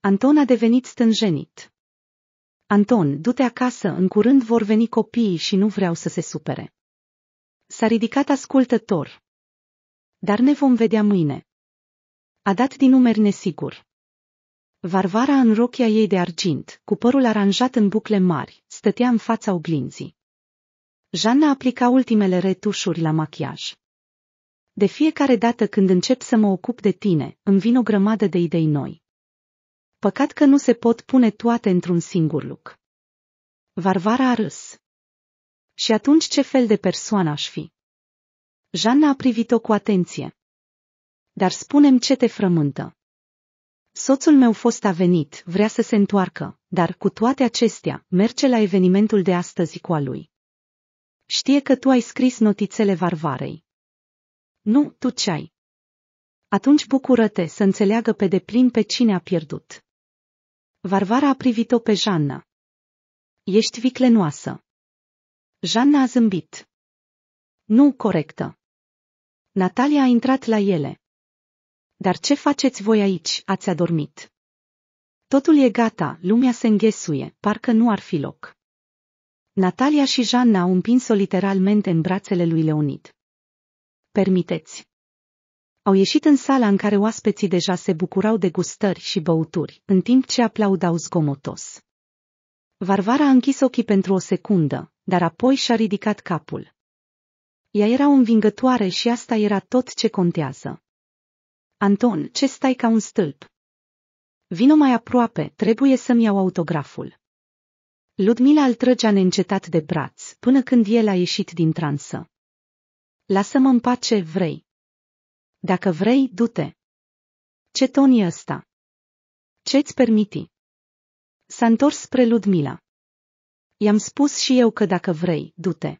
Anton a devenit stânjenit. Anton, du-te acasă, în curând vor veni copiii și nu vreau să se supere. S-a ridicat ascultător. Dar ne vom vedea mâine. A dat din numeri nesigur. Varvara în rochia ei de argint, cu părul aranjat în bucle mari, stătea în fața oglinzii. Jana aplica ultimele retușuri la machiaj. De fiecare dată când încep să mă ocup de tine, îmi vin o grămadă de idei noi. Păcat că nu se pot pune toate într-un singur loc. Varvara a râs. Și atunci ce fel de persoană aș fi? Jana a privit-o cu atenție. Dar spunem ce te frământă. Soțul meu fost a venit, vrea să se întoarcă, dar cu toate acestea, merge la evenimentul de astăzi cu a lui. Știe că tu ai scris notițele Varvarei. Nu, tu ce ai? Atunci bucură-te să înțeleagă pe deplin pe cine a pierdut. Varvara a privit-o pe Janna. Ești viclenoasă. Janna a zâmbit. Nu corectă. Natalia a intrat la ele. Dar ce faceți voi aici, ați adormit? Totul e gata, lumea se înghesuie, parcă nu ar fi loc. Natalia și Janna au împins-o literalmente în brațele lui Leonid permiteți. Au ieșit în sala în care oaspeții deja se bucurau de gustări și băuturi, în timp ce aplaudau zgomotos. Varvara a închis ochii pentru o secundă, dar apoi și-a ridicat capul. Ea era o învingătoare și asta era tot ce contează. Anton, ce stai ca un stâlp? Vino mai aproape, trebuie să-mi iau autograful. Ludmila îl trăgea neîncetat de braț, până când el a ieșit din transă. Lasă-mă în pace, vrei. Dacă vrei, du-te. Ce ton e ăsta? Ce-ți permiti? S-a întors spre Ludmila. I-am spus și eu că dacă vrei, du-te.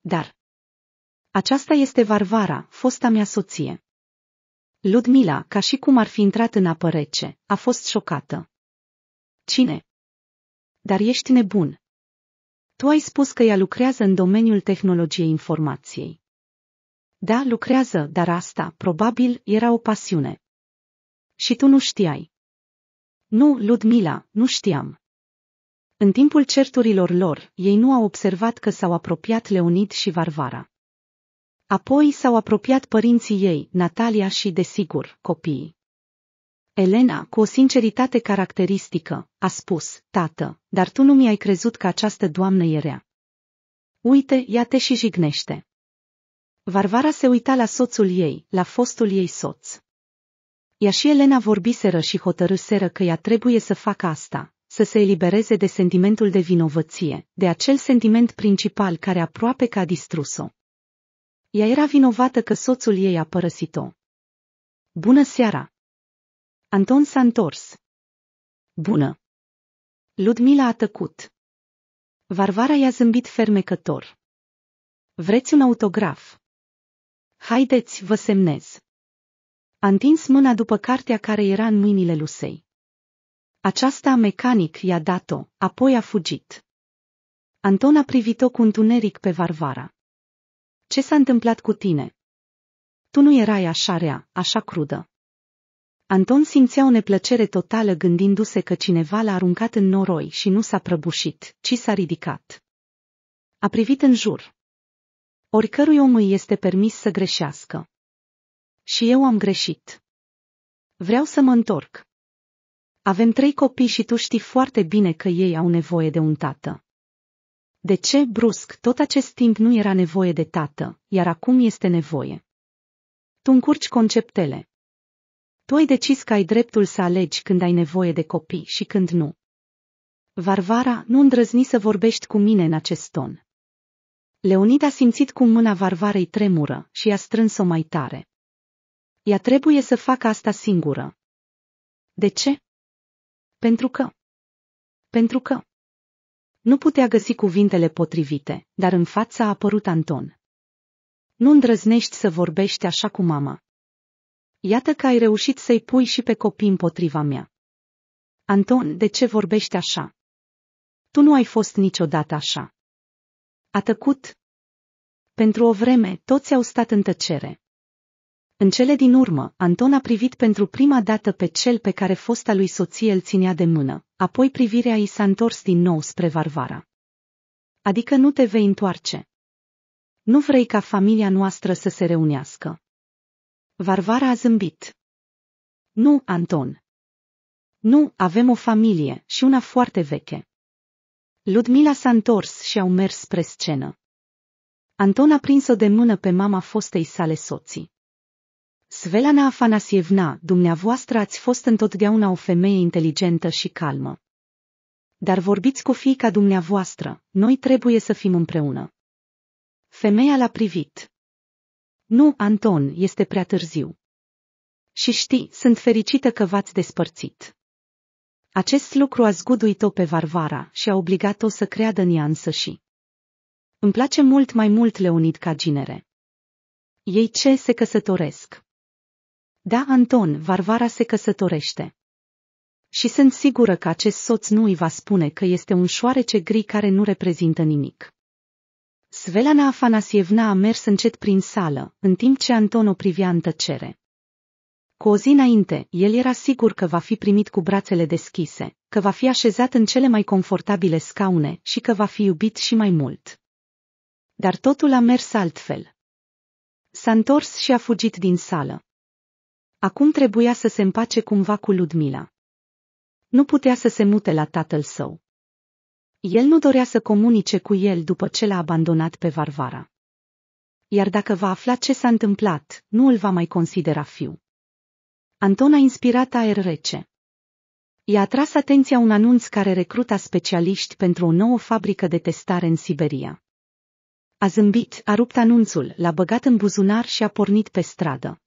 Dar. Aceasta este Varvara, fosta mea soție. Ludmila, ca și cum ar fi intrat în apă rece, a fost șocată. Cine? Dar ești nebun. Tu ai spus că ea lucrează în domeniul tehnologiei informației. Da, lucrează, dar asta, probabil, era o pasiune. Și tu nu știai. Nu, Ludmila, nu știam. În timpul certurilor lor, ei nu au observat că s-au apropiat Leonid și Varvara. Apoi s-au apropiat părinții ei, Natalia și, desigur, copiii. Elena, cu o sinceritate caracteristică, a spus, tată, dar tu nu mi-ai crezut că această doamnă e rea. Uite, ia te și jignește. Varvara se uita la soțul ei, la fostul ei soț. Ea și Elena vorbiseră și hotărâseră că ea trebuie să facă asta, să se elibereze de sentimentul de vinovăție, de acel sentiment principal care aproape că a distrus-o. Ea era vinovată că soțul ei a părăsit-o. Bună seara! Anton s-a întors. Bună! Ludmila a tăcut. Varvara i-a zâmbit fermecător. Vreți un autograf? Haideți, vă semnez. A întins mâna după cartea care era în mâinile Lusei. Aceasta mecanic i-a dat-o, apoi a fugit. Anton a privit-o cu întuneric pe Varvara. Ce s-a întâmplat cu tine? Tu nu erai așa rea, așa crudă. Anton simțea o neplăcere totală gândindu-se că cineva l-a aruncat în noroi și nu s-a prăbușit, ci s-a ridicat. A privit în jur. Oricărui om îi este permis să greșească. Și eu am greșit. Vreau să mă întorc. Avem trei copii și tu știi foarte bine că ei au nevoie de un tată. De ce, brusc, tot acest timp nu era nevoie de tată, iar acum este nevoie? Tu încurci conceptele. Tu ai decis că ai dreptul să alegi când ai nevoie de copii și când nu. Varvara nu îndrăzni să vorbești cu mine în acest ton. Leonid a simțit cum mâna Varvarei tremură și a strâns-o mai tare. Ea trebuie să facă asta singură. De ce? Pentru că. Pentru că. Nu putea găsi cuvintele potrivite, dar în fața a apărut Anton. Nu îndrăznești să vorbești așa cu mama. Iată că ai reușit să-i pui și pe copii împotriva mea. Anton, de ce vorbești așa? Tu nu ai fost niciodată așa. A tăcut. Pentru o vreme, toți au stat în tăcere. În cele din urmă, Anton a privit pentru prima dată pe cel pe care fosta lui soție îl ținea de mână, apoi privirea i s-a întors din nou spre Varvara. Adică nu te vei întoarce. Nu vrei ca familia noastră să se reunească. Varvara a zâmbit. Nu, Anton. Nu, avem o familie și una foarte veche. Ludmila s-a întors și au mers spre scenă. Anton a prins-o de mână pe mama fostei sale soții. Svelana Afanasievna, dumneavoastră ați fost întotdeauna o femeie inteligentă și calmă. Dar vorbiți cu fiica dumneavoastră, noi trebuie să fim împreună. Femeia l-a privit. Nu, Anton, este prea târziu. Și știi, sunt fericită că v-ați despărțit. Acest lucru a zguduit-o pe Varvara și a obligat-o să creadă în ea însăși. Îmi place mult mai mult Leonid ca ginere. Ei ce se căsătoresc? Da, Anton, Varvara se căsătorește. Și sunt sigură că acest soț nu îi va spune că este un șoarece gri care nu reprezintă nimic. Svelana Afanasievna a mers încet prin sală, în timp ce Anton o privea în tăcere. Cu o zi înainte, el era sigur că va fi primit cu brațele deschise, că va fi așezat în cele mai confortabile scaune și că va fi iubit și mai mult. Dar totul a mers altfel. S-a întors și a fugit din sală. Acum trebuia să se împace cumva cu Ludmila. Nu putea să se mute la tatăl său. El nu dorea să comunice cu el după ce l-a abandonat pe Varvara. Iar dacă va afla ce s-a întâmplat, nu îl va mai considera fiu. Anton a inspirat aer rece. I-a atras atenția un anunț care recruta specialiști pentru o nouă fabrică de testare în Siberia. A zâmbit, a rupt anunțul, l-a băgat în buzunar și a pornit pe stradă.